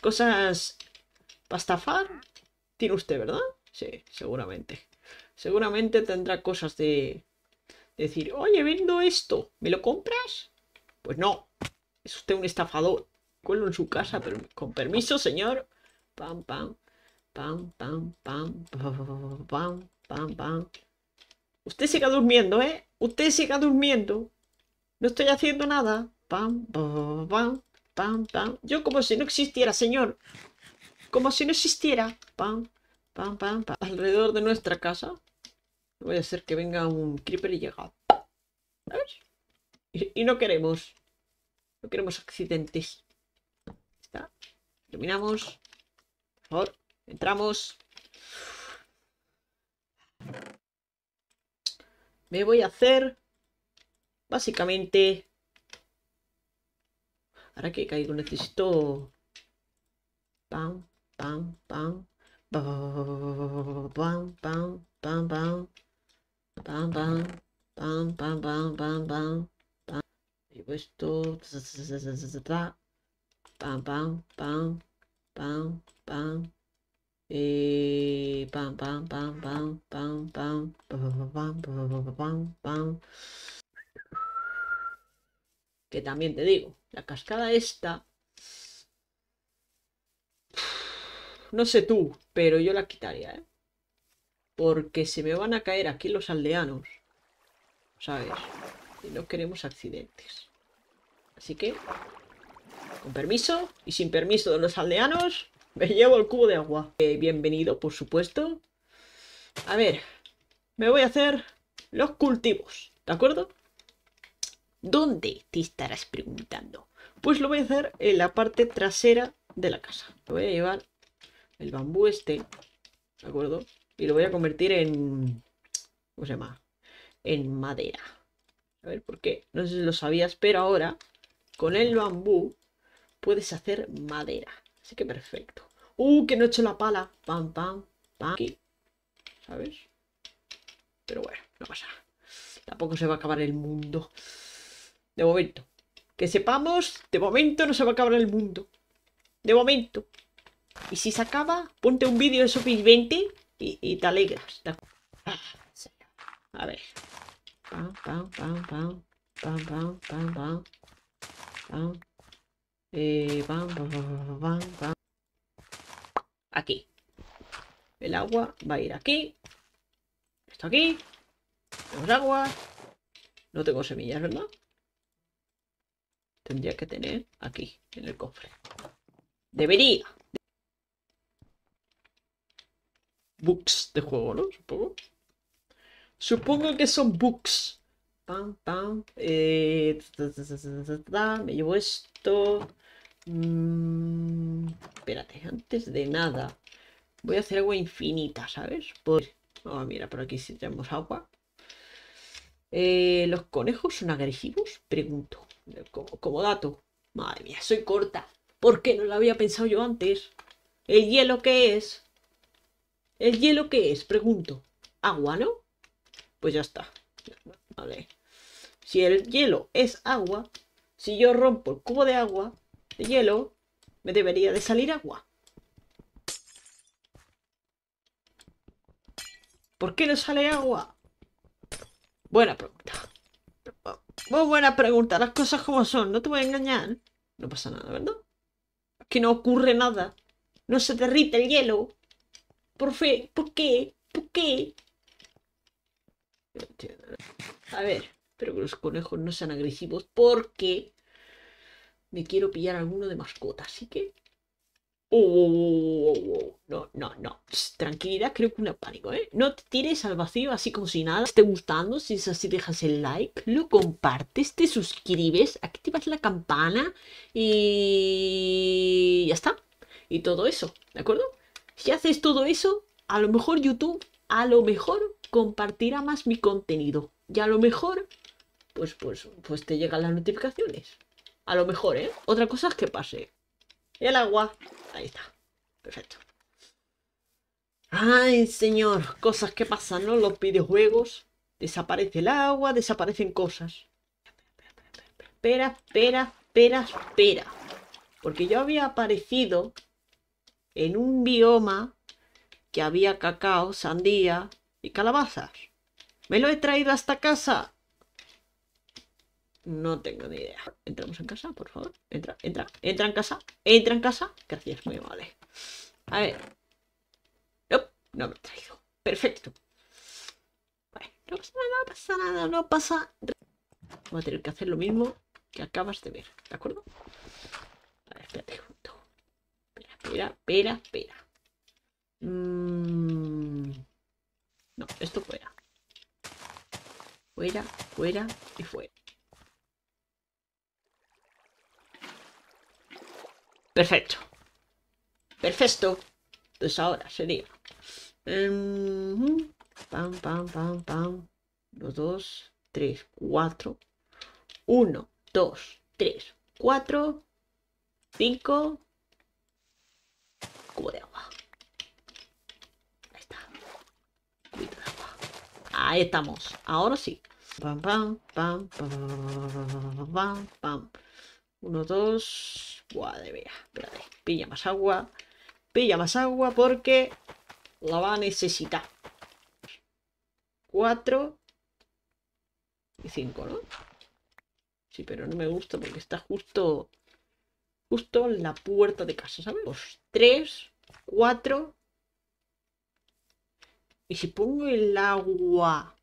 Cosas para estafar. Tiene usted, ¿verdad? Sí, seguramente. Seguramente tendrá cosas de decir, oye, vendo esto, ¿me lo compras? Pues no, es usted un estafador. Cuelo en su casa, pero con permiso, señor. Pam, pam, pam, pam, pam, pam, pam, pam, pam. Usted siga durmiendo, ¿eh? Usted siga durmiendo. No estoy haciendo nada. Pam, pam, pam, pam, Yo como si no existiera, señor. Como si no existiera. Pam, pam, pam, Alrededor de nuestra casa. voy a hacer que venga un creeper y llegue Y, no queremos. No queremos accidentes. Está. Terminamos. Por Entramos. Me voy a hacer Básicamente... Ahora que caigo necesito... Pam, pam, pam. Pam, pam, pam, pam. Pam, pam, pam, pam, pam, pam, pam. esto... Pam, pam, pam. Pam, pam. pam, pam, pam, pam, pam, pam, pam, pam, pam, pam, pam. Que también te digo, la cascada esta... No sé tú, pero yo la quitaría, ¿eh? Porque se me van a caer aquí los aldeanos. ¿Sabes? Y no queremos accidentes. Así que... Con permiso y sin permiso de los aldeanos, me llevo el cubo de agua. Eh, bienvenido, por supuesto. A ver, me voy a hacer los cultivos, ¿de acuerdo? ¿Dónde? Te estarás preguntando. Pues lo voy a hacer en la parte trasera de la casa. Lo voy a llevar el bambú este, ¿de acuerdo? Y lo voy a convertir en... ¿Cómo se llama? En madera. A ver, ¿por qué? No sé si lo sabías, pero ahora con el bambú puedes hacer madera. Así que perfecto. ¡Uh, que no he hecho la pala! ¡Pam, pam, pam! ¿Sabes? Pero bueno, no pasa Tampoco se va a acabar el mundo. De momento. Que sepamos, de momento no se va a acabar el mundo. De momento. Y si se acaba, ponte un vídeo de Sophie 20 y, y, te alegras. A ver. Aquí. El agua va a ir aquí. Esto aquí. Tenemos agua No tengo semillas, ¿verdad? tendría que tener aquí, en el cofre. Debería. Books de juego, ¿no? Supongo. Supongo que son books. Pam, pam. Eh, me llevo esto. Mm, espérate, antes de nada. Voy a hacer agua infinita, ¿sabes? Pues, oh, mira, por aquí sí tenemos agua. Eh, ¿Los conejos son agresivos? Pregunto, como, dato. Madre mía, soy corta. ¿Por qué no lo había pensado yo antes? ¿El hielo qué es? ¿El hielo qué es? Pregunto. ¿Agua, no? Pues ya está. Vale. Si el hielo es agua, si yo rompo el cubo de agua, de hielo, me debería de salir agua. ¿Por qué no sale agua? Buena pregunta. Muy buena pregunta, las cosas como son, no te voy a engañar. No pasa nada, ¿verdad? Que no ocurre nada. No se derrite el hielo. Por fe, ¿por qué? ¿Por qué? A ver, espero que los conejos no sean agresivos porque me quiero pillar alguno de mascota, así que Oh, oh, oh, no, no, no. tranquilidad, creo que una pánico, ¿eh? No te tires al vacío así como si nada. Si te gustando, si es así, dejas el like, lo compartes, te suscribes, activas la campana y ya está. Y todo eso, ¿de acuerdo? Si haces todo eso, a lo mejor YouTube, a lo mejor compartirá más mi contenido. Y a lo mejor, pues, pues, pues te llegan las notificaciones. A lo mejor, ¿eh? Otra cosa es que pase el agua. Ahí está. Perfecto. Ay, señor. Cosas que pasan, ¿no? Los videojuegos. Desaparece el agua, desaparecen cosas. Espera, espera, espera, espera. Porque yo había aparecido en un bioma que había cacao, sandía y calabazas. Me lo he traído hasta casa. No tengo ni idea. Entramos en casa, por favor. Entra, entra, entra en casa. Entra en casa. Gracias, muy vale A ver. No, no me he traído. Perfecto. no pasa nada, no pasa nada, no pasa... Voy a tener que hacer lo mismo que acabas de ver, ¿de acuerdo? A ver, espérate junto. Espera, espera, espera, espera. Mm. No, esto fuera. Fuera, fuera y fuera. Perfecto. Perfecto. Pues ahora sería... Em, pam, pam, pam, pam. 1, 2, 3, 4. 1, 2, 3, 4. 5. Cubo de agua. Ahí está. Cubito de agua. Ahí estamos. Ahora sí. Pam, pam, pam, pam, pam, pam. 1, 2, de veras, Pilla más agua. Pilla más agua porque la va a necesitar. 4 y 5, ¿no? Sí, pero no me gusta porque está justo justo en la puerta de casa, ¿sabes? 3, pues 4 y si pongo el agua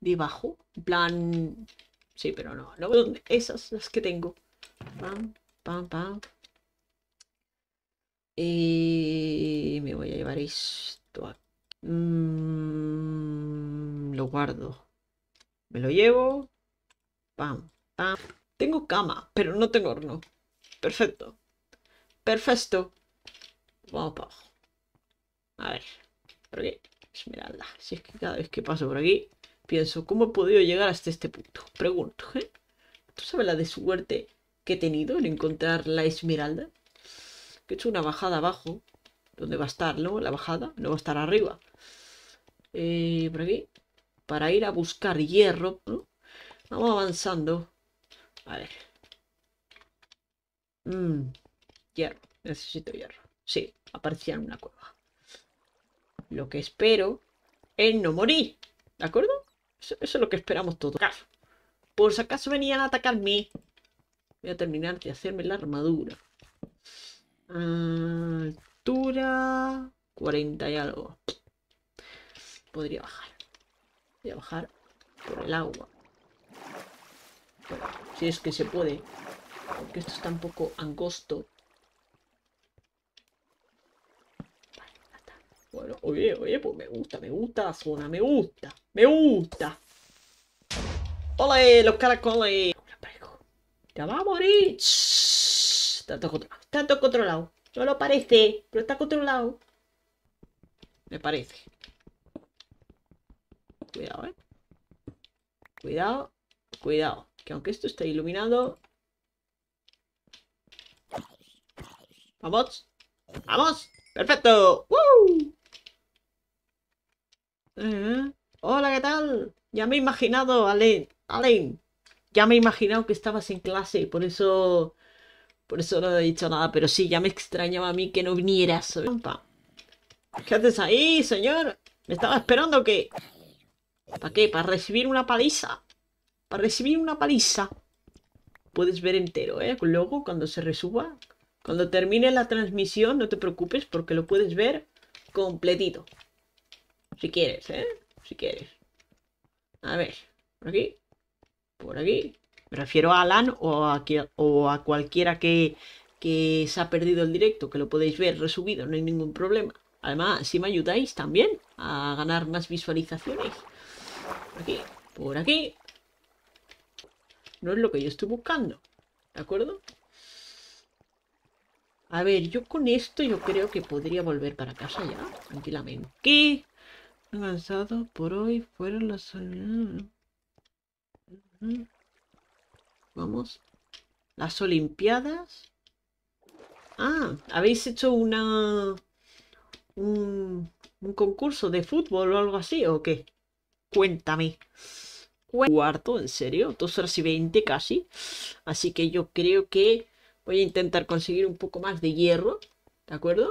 debajo, en plan... Sí, pero no, no, esas las que tengo. Pam, pam. Y me voy a llevar esto mm, lo guardo. Me lo llevo. Pam, pam. Tengo cama, pero no tengo horno. Perfecto. Perfecto. Vamos A ver. ¿Por qué? esmeralda Si es que cada vez que paso por aquí, pienso, ¿cómo he podido llegar hasta este punto? Pregunto, ¿eh? ¿Tú sabes la de suerte que he tenido en encontrar la esmeralda. Que he hecho una bajada abajo. ¿Dónde va a estar, no? La bajada. No va a estar arriba. Eh, por aquí. Para ir a buscar hierro. Vamos avanzando. A ver. Mm, hierro. Necesito hierro. Sí, aparecía en una cueva. Lo que espero es no morir. ¿De acuerdo? Eso, eso es lo que esperamos todos. Por si acaso venían a atacarme. Voy a terminar de hacerme la armadura. Altura 40 y algo. Podría bajar. Voy a bajar por el agua. si es que se puede. Porque esto está un poco angosto. Bueno, oye, oye, pues me gusta, me gusta la zona, me gusta, me gusta. Hola, los caracoles! ¡Ya va a morir! Está todo controlado. tanto controlado. No lo parece, pero está controlado. Me parece. Cuidado, eh. Cuidado. Cuidado. Que aunque esto esté iluminado... ¡Vamos! ¡Vamos! ¡Perfecto! ¡Woo! Eh, hola, ¿qué tal? Ya me he imaginado, Alain. Alain ya me he imaginado que estabas en clase y por eso, por eso no he dicho nada, pero sí, ya me extrañaba a mí que no vinieras. ¿Qué haces ahí, señor? Me estaba esperando que... ¿Para qué? ¿Para recibir una paliza? ¿Para recibir una paliza? Puedes ver entero, ¿eh? Luego, cuando se resuba, cuando termine la transmisión, no te preocupes porque lo puedes ver completito. Si quieres, ¿eh? Si quieres. A ver, aquí por aquí. Me refiero a Alan o a, o cualquiera que, se ha perdido el directo, que lo podéis ver resubido, no hay ningún problema. Además, si me ayudáis también a ganar más visualizaciones. Por aquí, por aquí. No es lo que yo estoy buscando, ¿de acuerdo? A ver, yo con esto yo creo que podría volver para casa ya, tranquilamente. ¿Qué? avanzado por hoy fueron las... Vamos. Las Olimpiadas. Ah, habéis hecho una... Un, concurso de fútbol o algo así, ¿o qué? Cuéntame. Cuarto, en serio, dos horas y veinte casi. Así que yo creo que voy a intentar conseguir un poco más de hierro, ¿de acuerdo?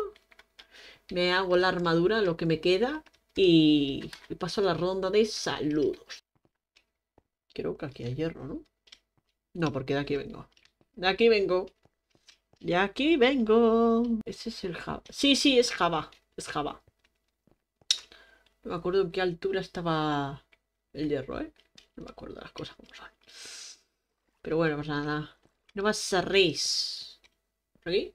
Me hago la armadura, lo que me queda, y, paso la ronda de saludos. Creo que aquí hay hierro, ¿no? No, porque de aquí vengo. De aquí vengo. De aquí vengo. Ese es el Java. Sí, sí, es Java. Es Java. No me acuerdo en qué altura estaba el hierro, ¿eh? No me acuerdo las cosas como son. Pero bueno, pues nada. No vas a aquí?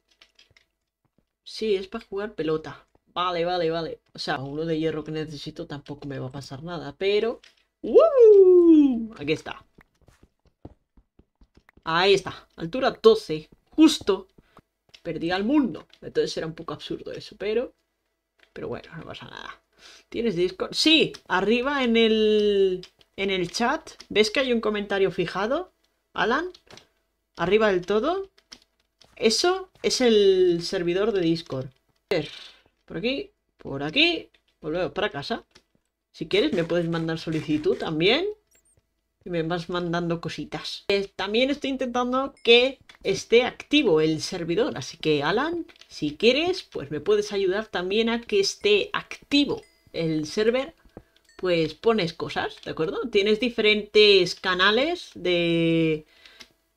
Sí, es para jugar pelota. Vale, vale, vale. O sea, uno de hierro que necesito tampoco me va a pasar nada, pero... ¡Woo! Aquí está. Ahí está. Altura 12. Justo. Perdí al mundo. Entonces era un poco absurdo eso, pero... Pero bueno, no pasa nada. ¿Tienes Discord? Sí, arriba en el... En el chat. ¿Ves que hay un comentario fijado? Alan. Arriba del todo. Eso es el servidor de Discord. Por aquí, por aquí. Volvemos para casa. Si quieres, me puedes mandar solicitud también. Y me vas mandando cositas. Eh, también estoy intentando que esté activo el servidor. Así que, Alan, si quieres, pues me puedes ayudar también a que esté activo el server pues pones cosas, ¿de acuerdo? Tienes diferentes canales de...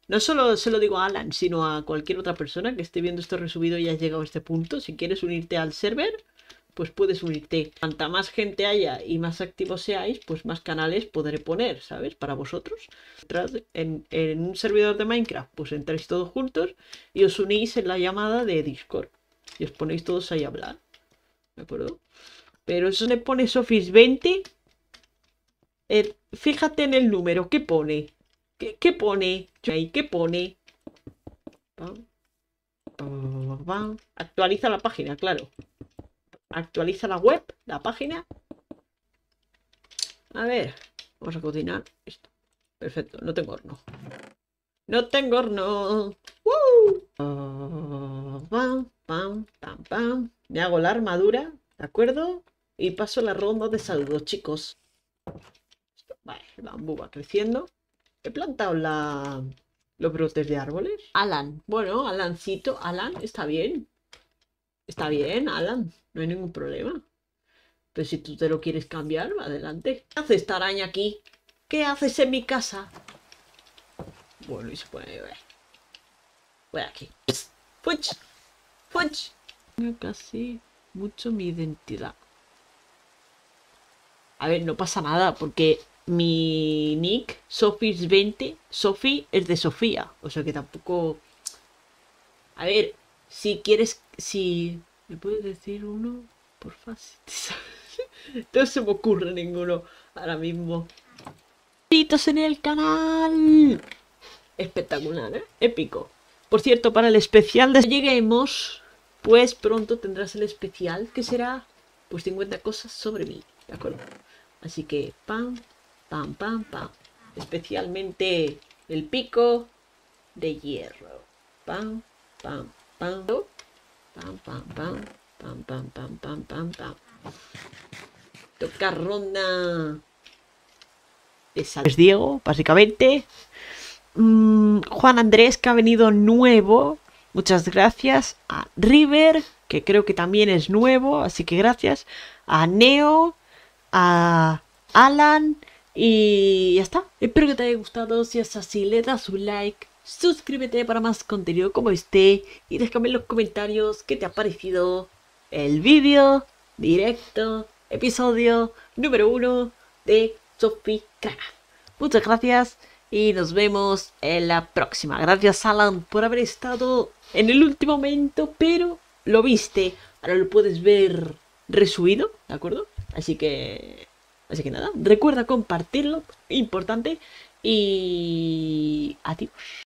No solo se lo digo a Alan, sino a cualquier otra persona que esté viendo esto resubido y ha llegado a este punto. Si quieres unirte al server, pues puedes unirte. Cuanta más gente haya y más activos seáis, pues más canales podré poner, ¿sabes? Para vosotros. en, un servidor de Minecraft, pues entráis todos juntos y os unís en la llamada de Discord. Y os ponéis todos ahí a hablar. ¿De acuerdo? Pero eso le pone Office 20. Eh, fíjate en el número. ¿Qué pone? ¿Qué, que pone? ¿Qué pone? Actualiza la página, claro. Actualiza la web, la página. A ver, vamos a cocinar esto. Perfecto, no tengo horno. No tengo horno. Me hago la armadura, ¿de acuerdo? Y paso la ronda de saludos, chicos. Vale, el bambú va creciendo. He plantado la... los brotes de árboles. Alan. Bueno, Alancito, Alan, está bien. Está bien, Alan, no hay ningún problema. Pero si tú te lo quieres cambiar, adelante. ¿Qué hace esta araña aquí? ¿Qué haces en mi casa? Bueno, y se pone... Voy aquí. ¡Punch! ¡Punch! Casi mucho mi identidad. A ver, no pasa nada, porque mi nick, Sophie's 20, Sophie es de Sofía. O sea que tampoco... A ver, si quieres, si... ¿Me puedes decir uno? Por fácil. no se me ocurre ninguno ahora mismo. en el canal! Espectacular, ¿eh? Épico. Por cierto, para el especial de... Lleguemos, pues pronto tendrás el especial que será, pues 50 cosas sobre mí, ¿de acuerdo? Así que, pam, pam, pam, pam. Especialmente el pico de hierro. Pam, pam, pam, pam, Toca ronda de Diego, básicamente. Mm, Juan Andrés, que ha venido nuevo. Muchas gracias. A River, que creo que también es nuevo, así que gracias. A Neo, a Alan. Y ya está. Espero que te haya gustado. Si es así, le das un like suscríbete para más contenido como este y déjame en los comentarios qué te ha parecido el vídeo directo, episodio número uno de Sofi Crana. Muchas gracias y nos vemos en la próxima. Gracias Alan por haber estado en el último momento, pero lo viste. Ahora lo puedes ver resubido, ¿de acuerdo? Así que... Así que nada, recuerda compartirlo, importante, y adiós.